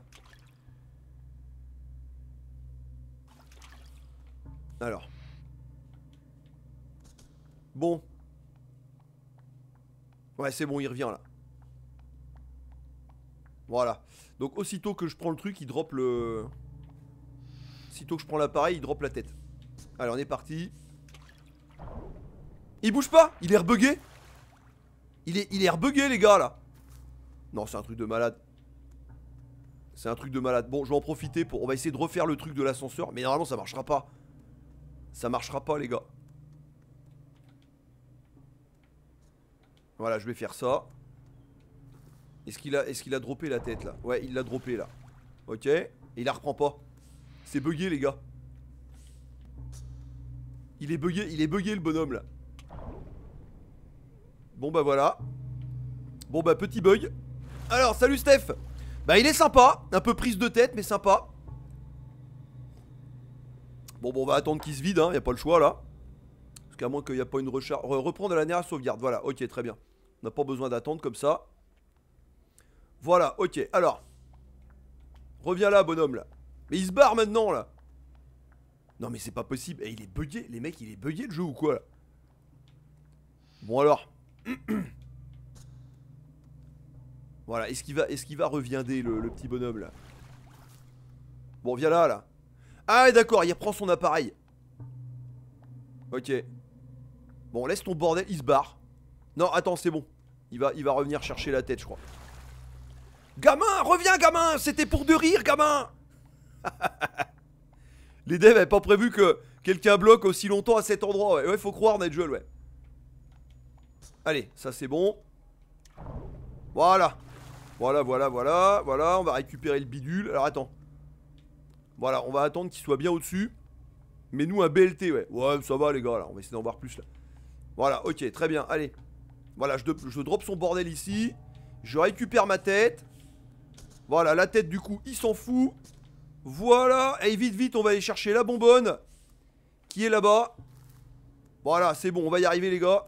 Alors. Bon. Ouais, c'est bon, il revient, là. Voilà. Donc, aussitôt que je prends le truc, il drop le... Aussitôt que je prends l'appareil, il drop la tête. Allez, on est parti. Il bouge pas Il est rebugué il est, il rebugué, les gars, là. Non, c'est un truc de malade. C'est un truc de malade. Bon, je vais en profiter pour... On va essayer de refaire le truc de l'ascenseur. Mais normalement, ça marchera pas. Ça marchera pas, les gars. Voilà, je vais faire ça. Est-ce qu'il a, est qu'il a droppé la tête, là Ouais, il l'a droppé, là. Ok. Et il la reprend pas. C'est bugué, les gars. Il est bugué, il est bugué, le bonhomme, là. Bon bah voilà. Bon bah petit bug. Alors salut Steph Bah il est sympa, un peu prise de tête mais sympa. Bon bon on va attendre qu'il se vide, hein, y a pas le choix là. Parce qu'à moins qu'il n'y a pas une recharge. Reprendre la dernière sauvegarde, voilà, ok très bien. On n'a pas besoin d'attendre comme ça. Voilà, ok, alors. Reviens là bonhomme là. Mais il se barre maintenant là Non mais c'est pas possible, eh, il est bugué, les mecs il est bugué le jeu ou quoi là Bon alors <clears throat> voilà, est-ce qu'il va, est va le, petit bonhomme là Bon, viens là, là. Ah, d'accord, il reprend son appareil. Ok. Bon, laisse ton bordel, il se barre. Non, attends, c'est bon. Il va, il va revenir chercher la tête, je crois. Gamin, reviens, gamin C'était pour de rire, gamin <laughs> Les devs n'avaient pas prévu que quelqu'un bloque aussi longtemps à cet endroit. Ouais, faut croire, Nigel, ouais. Allez, ça c'est bon. Voilà. Voilà, voilà, voilà. Voilà, on va récupérer le bidule. Alors attends. Voilà, on va attendre qu'il soit bien au-dessus. Mais nous, un BLT, ouais. Ouais, ça va, les gars, On va essayer d'en voir plus, là. Voilà, ok, très bien. Allez. Voilà, je, je drop son bordel ici. Je récupère ma tête. Voilà, la tête, du coup, il s'en fout. Voilà. Et vite, vite, on va aller chercher la bonbonne. Qui est là-bas. Voilà, c'est bon, on va y arriver, les gars.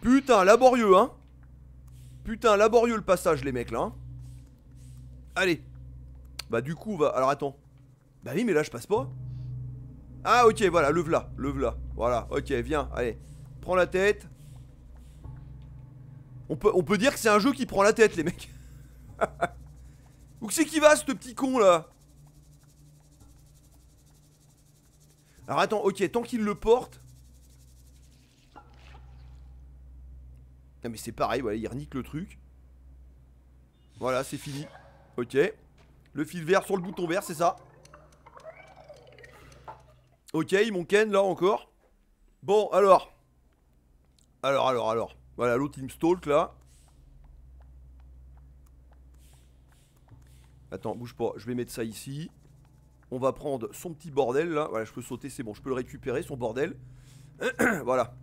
Putain, laborieux, hein Putain, laborieux le passage, les mecs, là. Hein. Allez. Bah, du coup, va... Alors, attends. Bah oui, mais là, je passe pas. Ah, ok, voilà, leve là, Voilà, ok, viens, allez. Prends la tête. On peut, on peut dire que c'est un jeu qui prend la tête, les mecs. <laughs> Où que c'est qui va, ce petit con, là Alors, attends, ok, tant qu'il le porte... Non mais c'est pareil, voilà, il renique le truc. Voilà, c'est fini. Ok. Le fil vert sur le bouton vert, c'est ça. Ok, mon ken là encore. Bon, alors. Alors, alors, alors. Voilà, l'autre team stalk là. Attends, bouge pas, je vais mettre ça ici. On va prendre son petit bordel là. Voilà, je peux sauter, c'est bon, je peux le récupérer, son bordel. <clears throat> voilà.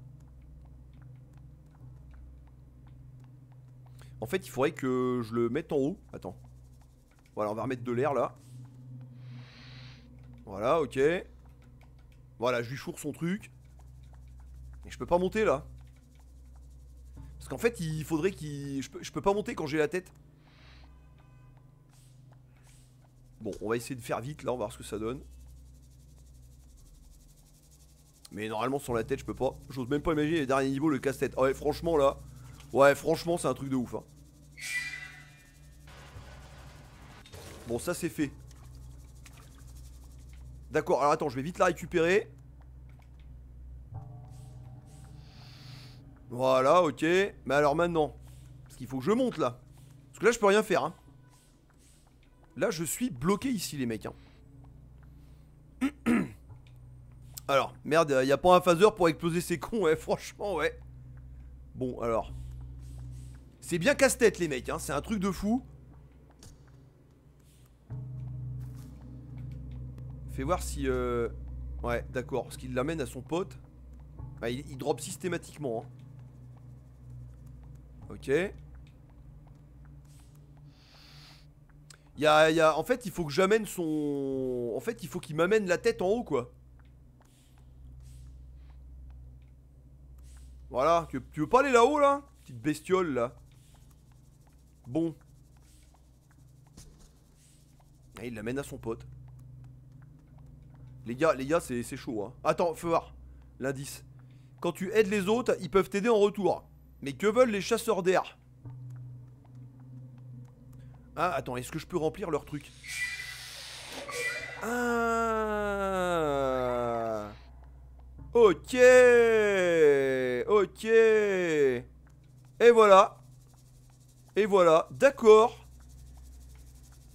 En fait, il faudrait que je le mette en haut. Attends. Voilà, on va remettre de l'air là. Voilà, ok. Voilà, je lui fourre son truc. Et je peux pas monter là. Parce qu'en fait, il faudrait qu'il... Je peux, pas monter quand j'ai la tête. Bon, on va essayer de faire vite là, on va voir ce que ça donne. Mais normalement, sur la tête, je peux pas. J'ose même pas imaginer les derniers niveaux, le casse-tête. Ah ouais, franchement là... Ouais, franchement, c'est un truc de ouf. Hein. Bon, ça, c'est fait. D'accord, alors attends, je vais vite la récupérer. Voilà, ok. Mais alors maintenant, parce qu'il faut que je monte là. Parce que là, je peux rien faire. Hein. Là, je suis bloqué ici, les mecs. Hein. <clears throat> alors, merde, il a pas un phaseur pour exploser ces cons, ouais, <laughs> franchement, ouais. Bon, alors. C'est bien casse-tête les mecs, hein. c'est un truc de fou. Fais voir si... Euh, ouais, d'accord, ce qu'il l'amène à son pote. Bah, il, drop systématiquement. Hein. Ok. Y a, y a... En fait, il faut que j'amène son... En fait, il faut qu'il m'amène la tête en haut, quoi. Voilà, tu veux pas aller là-haut, là Petite bestiole, là. Bon. Et il l'amène à son pote. Les gars, les gars, c'est chaud, hein. Attends, feu voir. L'indice. Quand tu aides les autres, ils peuvent t'aider en retour. Mais que veulent les chasseurs d'air Ah, attends, est-ce que je peux remplir leur truc Ah Ok Ok Et voilà et voilà, d'accord.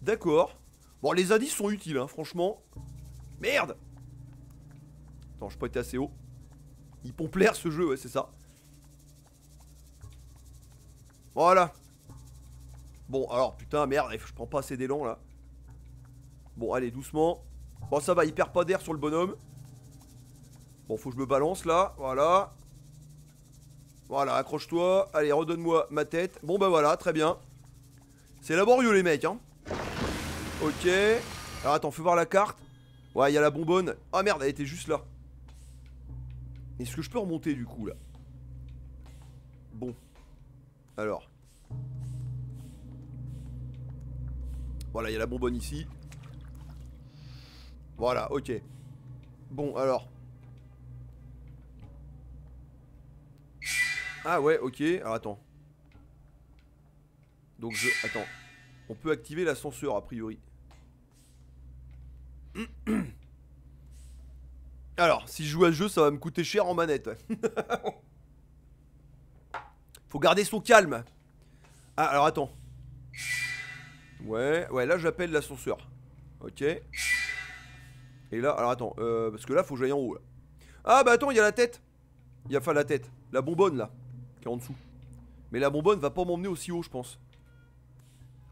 D'accord. Bon, les indices sont utiles, hein, franchement. Merde Attends, je pas été assez haut. Il pompe l'air ce jeu, ouais, c'est ça. Voilà. Bon, alors, putain, merde, je prends pas assez d'élan, là. Bon, allez, doucement. Bon, ça va, il perd pas d'air sur le bonhomme. Bon, faut que je me balance, là. Voilà. Voilà, accroche-toi. Allez, redonne-moi ma tête. Bon, ben voilà, très bien. C'est laborieux, les mecs, hein. Ok. Alors, attends, fais voir la carte. Ouais, il y a la bonbonne. Ah oh, merde, elle était juste là. Est-ce que je peux remonter, du coup, là Bon. Alors. Voilà, il y a la bonbonne ici. Voilà, ok. Bon, alors. Ah ouais, ok. Alors attends. Donc je... Attends. On peut activer l'ascenseur a priori. <clears throat> Alors, si je joue à ce jeu, ça va me coûter cher en manette. <laughs> Faut garder son calme. Ah, alors attends. Ouais, ouais, là j'appelle l'ascenseur. Ok. Et là, alors attends, euh, parce que là, faut que j'aille en haut. Ah bah attends, il y a la tête. Il y a enfin la tête. La bonbonne là en dessous. Mais la bonbonne va pas m'emmener aussi haut, je pense.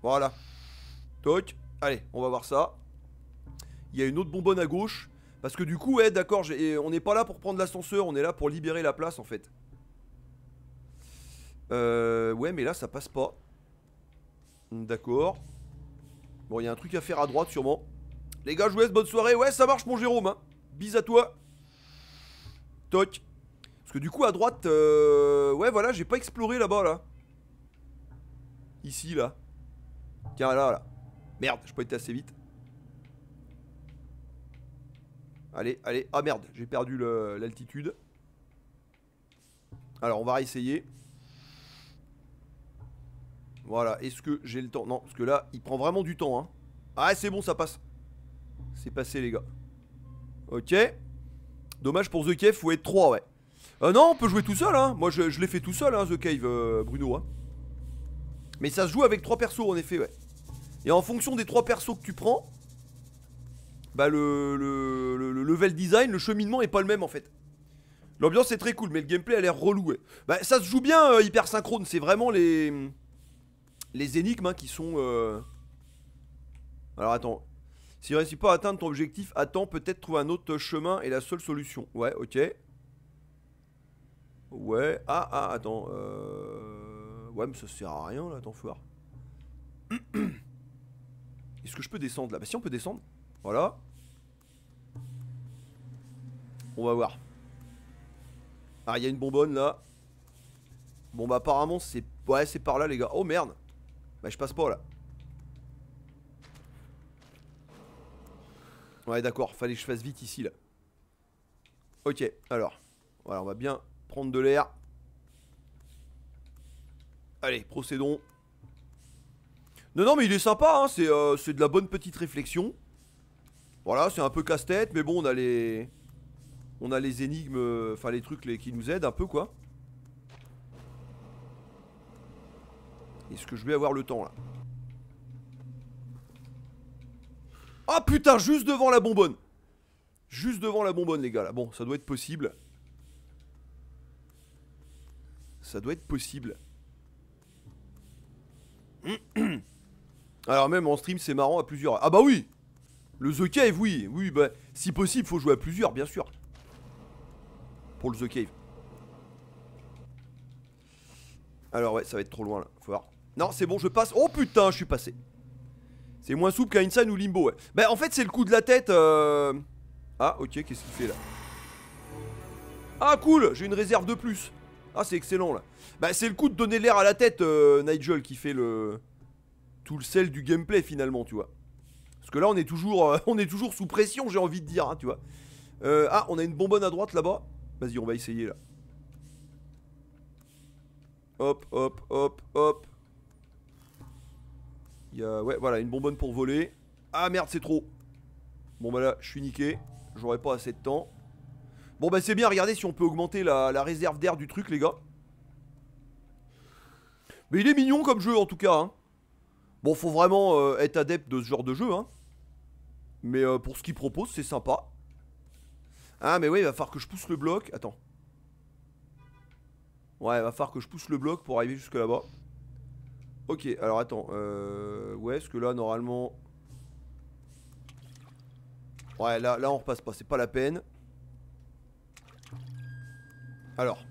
Voilà. Toc. Allez, on va voir ça. Il y a une autre bonbonne à gauche. Parce que du coup, ouais, eh, d'accord, eh, on n'est pas là pour prendre l'ascenseur, on est là pour libérer la place, en fait. Euh, ouais, mais là, ça passe pas. Hmm, d'accord. Bon, il y a un truc à faire à droite, sûrement. Les gars, je vous bonne soirée. Ouais, ça marche, mon Jérôme. Hein. Bise à toi. Toc. Parce que du coup à droite, euh, ouais voilà, j'ai pas exploré là-bas là. Ici là. Tiens là là. Merde, je peux être assez vite. Allez, allez. Ah merde, j'ai perdu l'altitude. Alors on va réessayer. Voilà, est-ce que j'ai le temps Non, parce que là, il prend vraiment du temps. Hein. Ah, c'est bon, ça passe. C'est passé, les gars. Ok. Dommage pour The il faut être 3, ouais. Euh, non, on peut jouer tout seul, hein. Moi, je, l'ai fait tout seul, hein, The Cave, euh, Bruno. Hein. Mais ça se joue avec trois persos, en effet, ouais. Et en fonction des trois persos que tu prends, bah, le, level design, le cheminement est pas le même, en fait. L'ambiance est très cool, mais le gameplay a l'air relou, Bah, ça se joue bien, euh, hyper synchrone. C'est vraiment les... Les énigmes, hein, qui sont... Euh, Alors, attends. Si tu réussis pas à atteindre ton objectif, attends, peut-être trouver un autre chemin et la seule solution. Ouais, ok. Ouais. Ah, ah, attends. Euh, ouais, mais ça sert à rien, là. Attends, <clears throat> faut Est-ce que je peux descendre, là Bah si, on peut descendre. Voilà. On va voir. Ah, il y a une bonbonne, là. Bon, bah apparemment, c'est... Ouais, c'est par là, les gars. Oh, merde. Bah, je passe pas, là. Ouais, d'accord. Fallait que je fasse vite ici, là. Ok, alors. Voilà, on va bien prendre de l'air. Allez, procédons. Non, non, mais il est sympa, hein, euh, c'est de la bonne petite réflexion. Voilà, c'est un peu casse-tête, mais bon, on a les... On a les énigmes, euh, enfin les trucs qui nous aident un peu, quoi. Est-ce que je vais avoir le temps, là Ah putain, juste devant la bonbonne Juste devant la bonbonne, les gars, là. Bon, ça doit être possible ça doit être possible. Alors même en stream c'est marrant à plusieurs. Ah bah oui Le The Cave oui Oui bah si possible faut jouer à plusieurs bien sûr. Pour le The Cave. Alors ouais ça va être trop loin là. Faut voir. Non c'est bon je passe. Oh putain je suis passé. C'est moins souple qu'un Insane ou Limbo ouais. Bah en fait c'est le coup de la tête. Euh. Ah ok qu'est-ce qu'il fait là Ah cool j'ai une réserve de plus. Ah, c'est excellent, là. Bah, c'est le coup de donner l'air à la tête, euh, Nigel, qui fait le... Tout le sel du gameplay, finalement, tu vois. Parce que là, on est toujours, euh, <laughs> on est toujours sous pression, j'ai envie de dire, hein, tu vois. Euh, ah, on a une bonbonne à droite, là-bas. Vas-y, on va essayer, là. Hop, hop, hop, hop. Ouais, voilà, une bonbonne pour voler. Ah, merde, c'est trop. Bon, bah là, je suis niqué. J'aurai pas assez de temps. Bon bah c'est bien, regardez si on peut augmenter la, réserve d'air du truc les gars. Mais il est mignon comme jeu en tout cas. Hein. Bon faut vraiment euh, être adepte de ce genre de jeu. Hein. Mais euh, pour ce qu'il propose c'est sympa. Ah mais ouais il va falloir que je pousse le bloc. Attends. Ouais il va falloir que je pousse le bloc pour arriver jusque là-bas. Ok alors attends. Euh... est-ce que là normalement... Ouais là, là on repasse pas c'est pas la peine. Alors.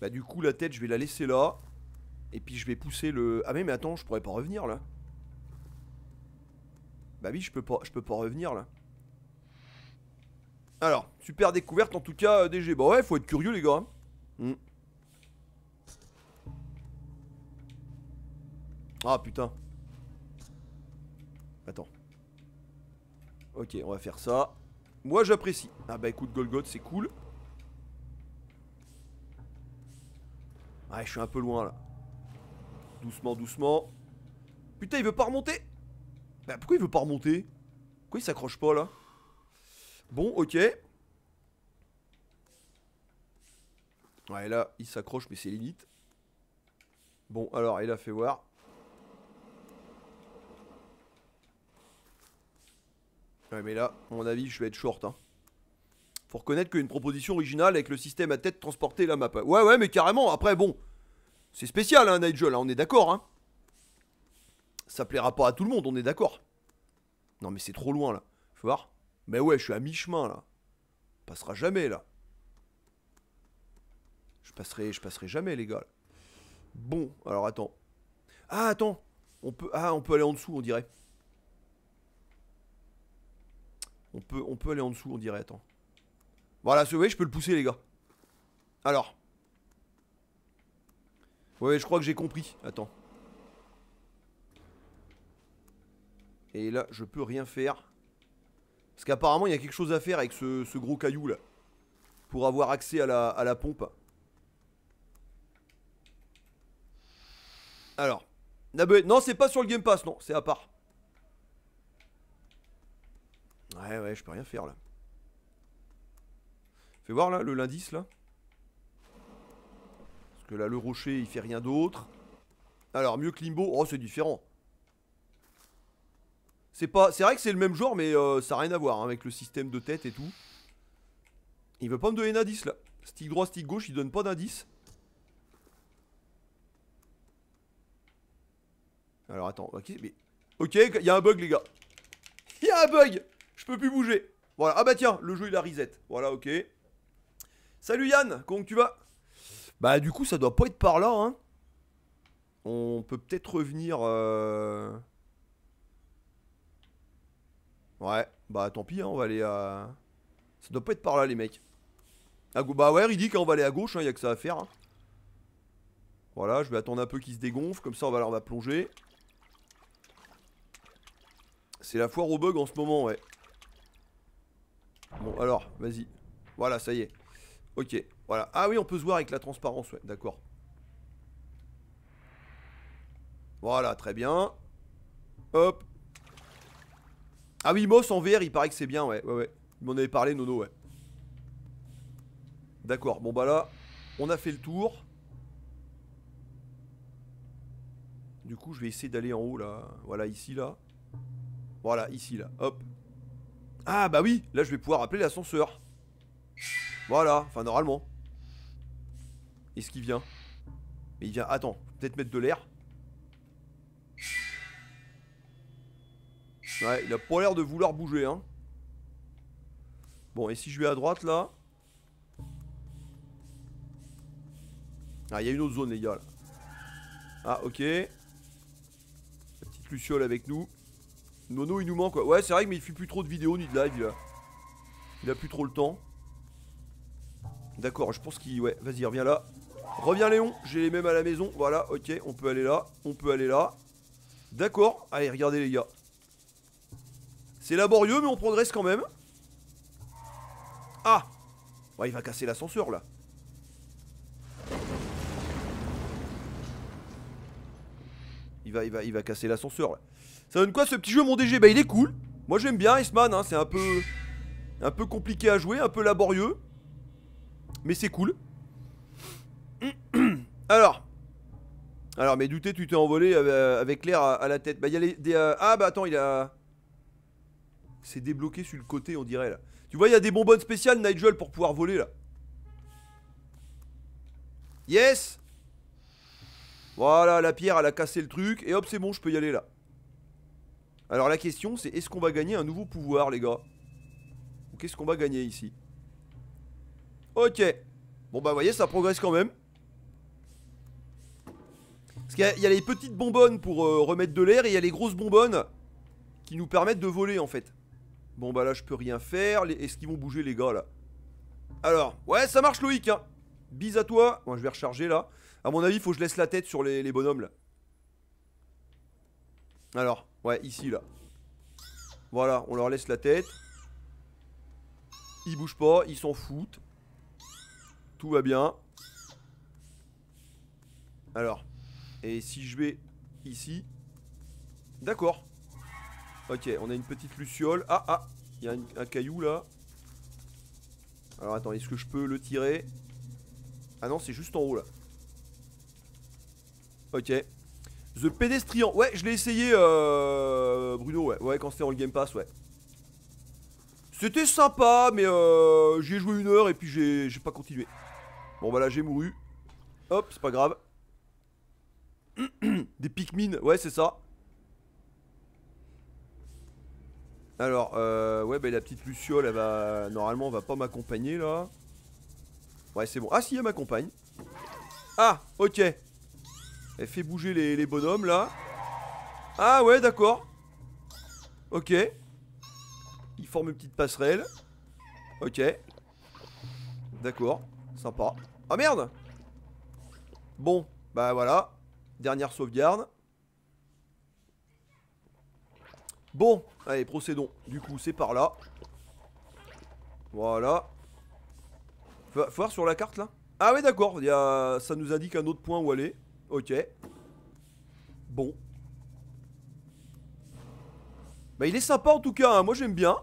Bah du coup la tête je vais la laisser là. Et puis je vais pousser le... Ah mais, mais attends, je pourrais pas revenir là. Bah oui, je peux pas, je peux pas revenir là. Alors, super découverte en tout cas euh, DG. Bah ouais, faut être curieux les gars. Hein. Hmm. Ah putain. Attends. Ok, on va faire ça. Moi j'apprécie. Ah bah écoute, Golgot, c'est cool. Ouais, je suis un peu loin là. Doucement, doucement. Putain, il veut pas remonter Bah pourquoi il veut pas remonter Pourquoi il s'accroche pas là Bon, ok. Ouais, là, il s'accroche, mais c'est limite. Bon, alors, il a fait voir. Ouais, mais là, à mon avis, je vais être short. Hein. Faut reconnaître qu'une proposition originale avec le système à tête transportée la map. Ouais, ouais, mais carrément. Après, bon, c'est spécial, hein, Nigel. là, hein, on est d'accord. Hein. Ça plaira pas à tout le monde, on est d'accord. Non, mais c'est trop loin là. Faut voir. Mais ouais, je suis à mi-chemin là. passera jamais là. Je passerai, je passerai jamais, les gars. Bon, alors attends. Ah, attends. On peut, ah, on peut aller en dessous, on dirait. On peut, on peut aller en dessous, on dirait. Attends. Voilà, vous voyez, je peux le pousser, les gars. Alors. Ouais, je crois que j'ai compris. Attends. Et là, je peux rien faire. Parce qu'apparemment, il y a quelque chose à faire avec ce, gros caillou, là. Pour avoir accès à la, à la pompe. Alors. Non, c'est pas sur le Game Pass, non. C'est à part. Ouais, ouais, je peux rien faire là. Fais voir là, le l'indice là. Parce que là, le rocher, il fait rien d'autre. Alors, mieux que Limbo. Oh, c'est différent. C'est pas... C'est vrai que c'est le même genre, mais euh, ça a rien à voir hein, avec le système de tête et tout. Il veut pas me donner d'indice là. Stick droit, stick gauche, il donne pas d'indice. Alors attends, Ok, il y a un bug les gars. Il y a un bug je peux plus bouger. Voilà. Ah bah tiens, le jeu il a reset. Voilà, ok. Salut Yann, comment tu vas Bah du coup ça doit pas être par là. Hein. On peut peut-être revenir... Euh. Ouais, bah tant pis, hein, on va aller à... Ça doit pas être par là les mecs. Bah ouais, il dit qu'on va aller à gauche, il hein, y a que ça à faire. Hein. Voilà, je vais attendre un peu qu'il se dégonfle comme ça on va, va plonger. C'est la foire au bug en ce moment, ouais. Bon, alors, vas-y. Voilà, ça y est. Ok, voilà. Ah oui, on peut se voir avec la transparence, ouais, d'accord. Voilà, très bien. Hop. Ah oui, Moss en VR, il paraît que c'est bien, ouais, ouais, ouais. Il m'en avait parlé, Nono, ouais. D'accord, bon bah là, on a fait le tour. Du coup, je vais essayer d'aller en haut, là. Voilà, ici, là. Voilà, ici, là. Hop. Ah bah oui, là je vais pouvoir appeler l'ascenseur. Voilà, enfin normalement. Est-ce qu'il vient Mais il vient, attends, peut-être mettre de l'air. Ouais, il a pas l'air de vouloir bouger, hein. Bon, et si je vais à droite, là Ah, il y a une autre zone, les gars, là. Ah, ok. petite luciole avec nous. Nono, il nous manque. Quoi. Ouais, c'est vrai, mais il fait plus trop de vidéos ni de live. Il a, il a plus trop le temps. D'accord, je pense qu'il... Ouais, vas-y, reviens là. Reviens Léon, j'ai les mêmes à la maison. Voilà, ok, on peut aller là, on peut aller là. D'accord, allez, regardez les gars. C'est laborieux, mais on progresse quand même. Ah ouais, Il va casser l'ascenseur, là. Il va, il va, il va casser l'ascenseur, là. Ça donne quoi ce petit jeu mon DG Bah il est cool. Moi j'aime bien Iceman, hein. c'est un peu un peu compliqué à jouer, un peu laborieux. Mais c'est cool. <clears throat> Alors. Alors mais douté, tu t'es envolé euh, avec l'air à, la tête. Bah il y a les, des euh, ah bah attends, il a c'est débloqué sur le côté, on dirait là. Tu vois, il y a des bonbonnes spéciales Nigel pour pouvoir voler là. Yes Voilà, la pierre elle a cassé le truc et hop, c'est bon, je peux y aller là. Alors la question c'est est-ce qu'on va gagner un nouveau pouvoir les gars Ou qu'est-ce qu'on va gagner ici Ok. Bon bah vous voyez ça progresse quand même. Parce qu'il y, a les petites bonbonnes pour euh, remettre de l'air et il y a les grosses bonbonnes qui nous permettent de voler en fait. Bon bah là je peux rien faire. Est-ce qu'ils vont bouger les gars là Alors, ouais ça marche Loïc hein Bise à toi. Moi bon, je vais recharger là. À mon avis faut que je laisse la tête sur les, les bonhommes là. Alors, ouais, ici, là. Voilà, on leur laisse la tête. Ils bougent pas, ils s'en foutent. Tout va bien. Alors, et si je vais ici D'accord. Ok, on a une petite luciole. Ah, ah, il y a un caillou là. Alors attends, est-ce que je peux le tirer Ah non, c'est juste en haut là. Ok, The Pedestrian. Ouais, je l'ai essayé, euh, Bruno, ouais, ouais quand c'était en Game Pass, ouais. C'était sympa, mais euh, j'y joué une heure et puis j'ai pas continué. Bon, bah là, j'ai mouru. Hop, c'est pas grave. <clears throat> Des Pikmin, ouais, c'est ça. Alors, euh, ouais, bah, la petite Luciole, elle va. Normalement, elle va pas m'accompagner là. Ouais, c'est bon. Ah, si, elle m'accompagne. Ah, ok. Elle fait bouger les, bonhommes là. Ah ouais, d'accord. Ok. Il forme une petite passerelle. Ok. D'accord. Sympa. Ah merde Bon, bah voilà. Dernière sauvegarde. Bon, allez, procédons. Du coup, c'est par là. Voilà. Faut, voir sur la carte là. Ah ouais, d'accord. Ça nous indique un autre point où aller. Ok. Bon. Bah il est sympa en tout cas, hein. moi j'aime bien.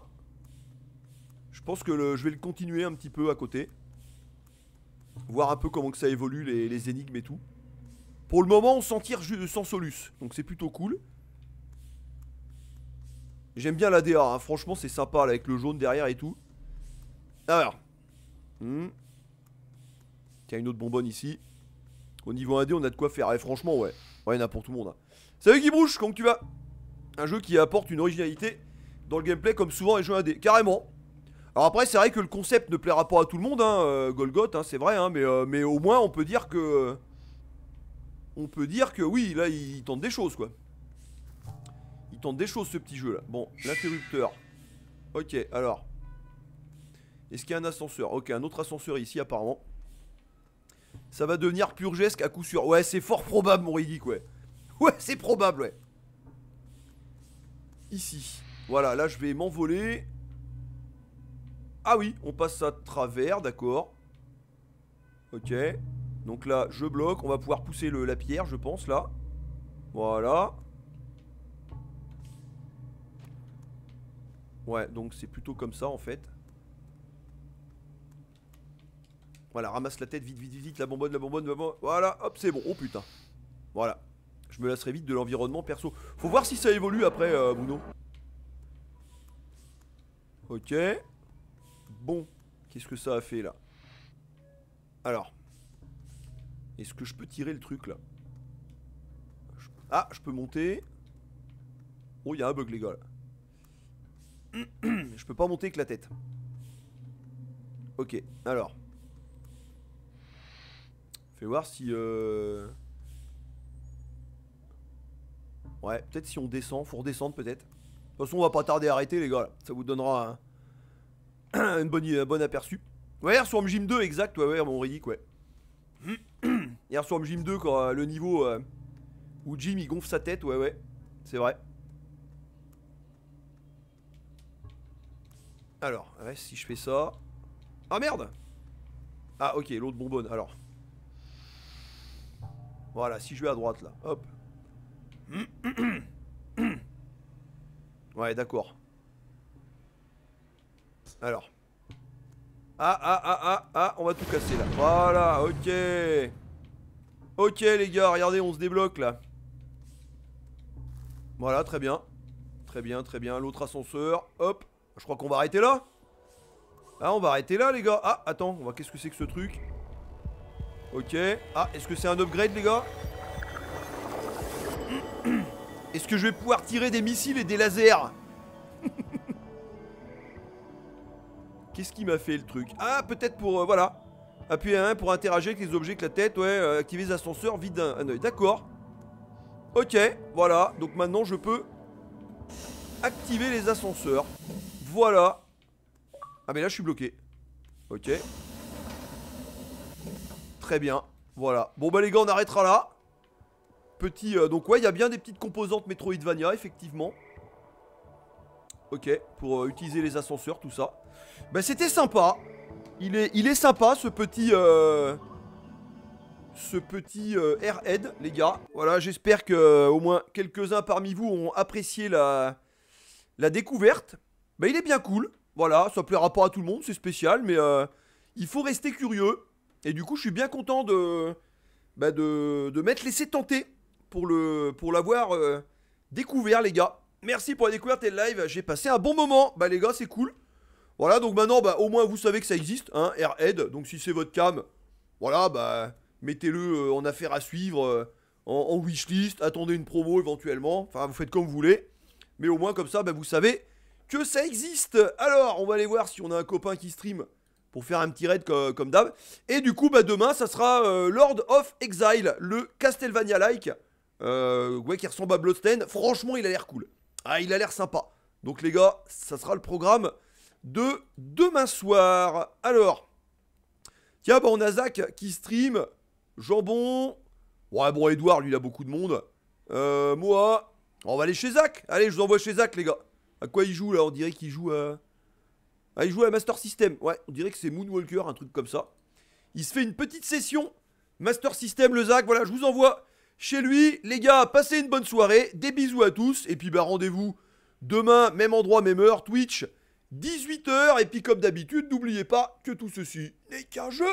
Je pense que je vais le continuer un petit peu à côté. Voir un peu comment que ça évolue, les, énigmes et tout. Pour le moment, on s'en tire sans solus, donc c'est plutôt cool. J'aime bien la hein. franchement c'est sympa avec le jaune derrière et tout. Alors. Hmm. Tiens, une autre bonbonne ici. Au niveau 1D, on a de quoi faire. Et eh, franchement, ouais. Ouais, il y en a pour tout le monde. Hein. Salut Gibrouche comment tu vas Un jeu qui apporte une originalité dans le gameplay, comme souvent les jeux 1D. Carrément. Alors après, c'est vrai que le concept ne plaira pas à tout le monde, hein, euh, Golgoth, hein, c'est vrai, hein, mais, euh, mais au moins on peut dire que. On peut dire que oui, là, il tente des choses, quoi. Il tente des choses, ce petit jeu, là. Bon, l'interrupteur. Ok, alors. Est-ce qu'il y a un ascenseur Ok, un autre ascenseur ici, apparemment ça va devenir purgesque à coup sûr. Ouais, c'est fort probable, mon Riddick, ouais. <laughs> Ouais, c'est probable, ouais. Ici. Voilà, là, je vais m'envoler. Ah oui, on passe à travers, d'accord. Ok. Donc là, je bloque. On va pouvoir pousser le, la pierre, je pense, là. Voilà. Ouais, donc c'est plutôt comme ça, en fait. Voilà, ramasse la tête, vite, vite, vite, la bonbonne, la bonbonne, la bonbonne. Voilà, hop, c'est bon. Oh putain. Voilà. Je me lasserai vite de l'environnement perso. Faut voir si ça évolue après, euh, Ok. Bon. Qu'est-ce que ça a fait là Alors. Est-ce que je peux tirer le truc là Ah, je peux monter. Oh, il y a un bug, les gars. <clears throat> je peux pas monter avec la tête. Ok, alors. Fais voir si... Euh, ouais, peut-être si on descend, faut redescendre peut-être. De toute façon, on va pas tarder à arrêter les gars, ça vous donnera un, <clears throat> bonne, bon aperçu. Ouais, hier sur Gym 2, exact, ouais, ouais, mon Riddick, ouais. <clears throat> hier sur Gym 2, quand euh, le niveau euh, où Jim il gonfle sa tête, ouais, ouais, c'est vrai. Alors, ouais, si je fais ça... Ah merde Ah ok, l'autre bonbonne, alors. Voilà, si je vais à droite là, hop. Ouais, d'accord. Alors. Ah, ah, ah, ah, ah, on va tout casser là. Voilà, ok. Ok les gars, regardez, on se débloque là. Voilà, très bien. Très bien, très bien. L'autre ascenseur, hop. Je crois qu'on va arrêter là. Ah, on va arrêter là les gars. Ah, attends, on va... qu'est-ce que c'est que ce truc Ok. Ah, est-ce que c'est un upgrade, les gars <coughs> Est-ce que je vais pouvoir tirer des missiles et des lasers <laughs> Qu'est-ce qui m'a fait le truc Ah, peut-être pour... Euh, voilà. Appuyer 1 pour interagir avec les objets avec la tête. Ouais, euh, activer les ascenseurs, vide un, un oeil. D'accord. Ok, voilà. Donc maintenant, je peux activer les ascenseurs. Voilà. Ah, mais là, je suis bloqué. Ok. Très bien. Voilà. Bon bah les gars, on arrêtera là. Petit... Euh, donc ouais, il y a bien des petites composantes Metroidvania, effectivement. Ok, pour euh, utiliser les ascenseurs, tout ça. Bah c'était sympa. Il est, il est sympa ce petit... Euh, ce petit airhead, les gars. Voilà, j'espère que au moins quelques-uns parmi vous ont apprécié la, la découverte. Bah il est bien cool. Voilà, ça plaira pas à tout le monde, c'est spécial, mais il faut rester curieux. Et du coup, je suis bien content de, bah, de, de m'être laissé tenter pour, le, pour l'avoir euh, découvert, les gars. Merci pour la découverte et le live. J'ai passé un bon moment. Bah, les gars, c'est cool. Voilà, donc maintenant, bah, au moins, vous savez que ça existe, hein, Airhead. Donc, si c'est votre cam, voilà, bah, mettez-le euh, en affaire à suivre, euh, en, wishlist. Attendez une promo éventuellement. Enfin, vous faites comme vous voulez. Mais au moins, comme ça, bah, vous savez que ça existe. Alors, on va aller voir si on a un copain qui stream pour faire un petit raid comme d'hab. Et du coup, bah, demain, ça sera euh, Lord of Exile, le Castlevania-like. Euh, ouais, qui ressemble à Bloodstained. Franchement, il a l'air cool. Ah, il a l'air sympa. Donc, les gars, ça sera le programme de demain soir. Alors, tiens, bah, on a Zach qui stream. Jambon. Ouais, bon, Edouard, lui, il a beaucoup de monde. Euh, moi. On va aller chez Zach. Allez, je vous envoie chez Zach, les gars. À quoi il joue, là On dirait qu'il joue à... Ah, il joue à Master System. Ouais, on dirait que c'est Moonwalker, un truc comme ça. Il se fait une petite session. Master System, le Zach. Voilà, je vous envoie chez lui. Les gars, passez une bonne soirée. Des bisous à tous. Et puis, bah, rendez-vous demain, même endroit, même heure. Twitch, 18h. Et puis, comme d'habitude, n'oubliez pas que tout ceci n'est qu'un jeu.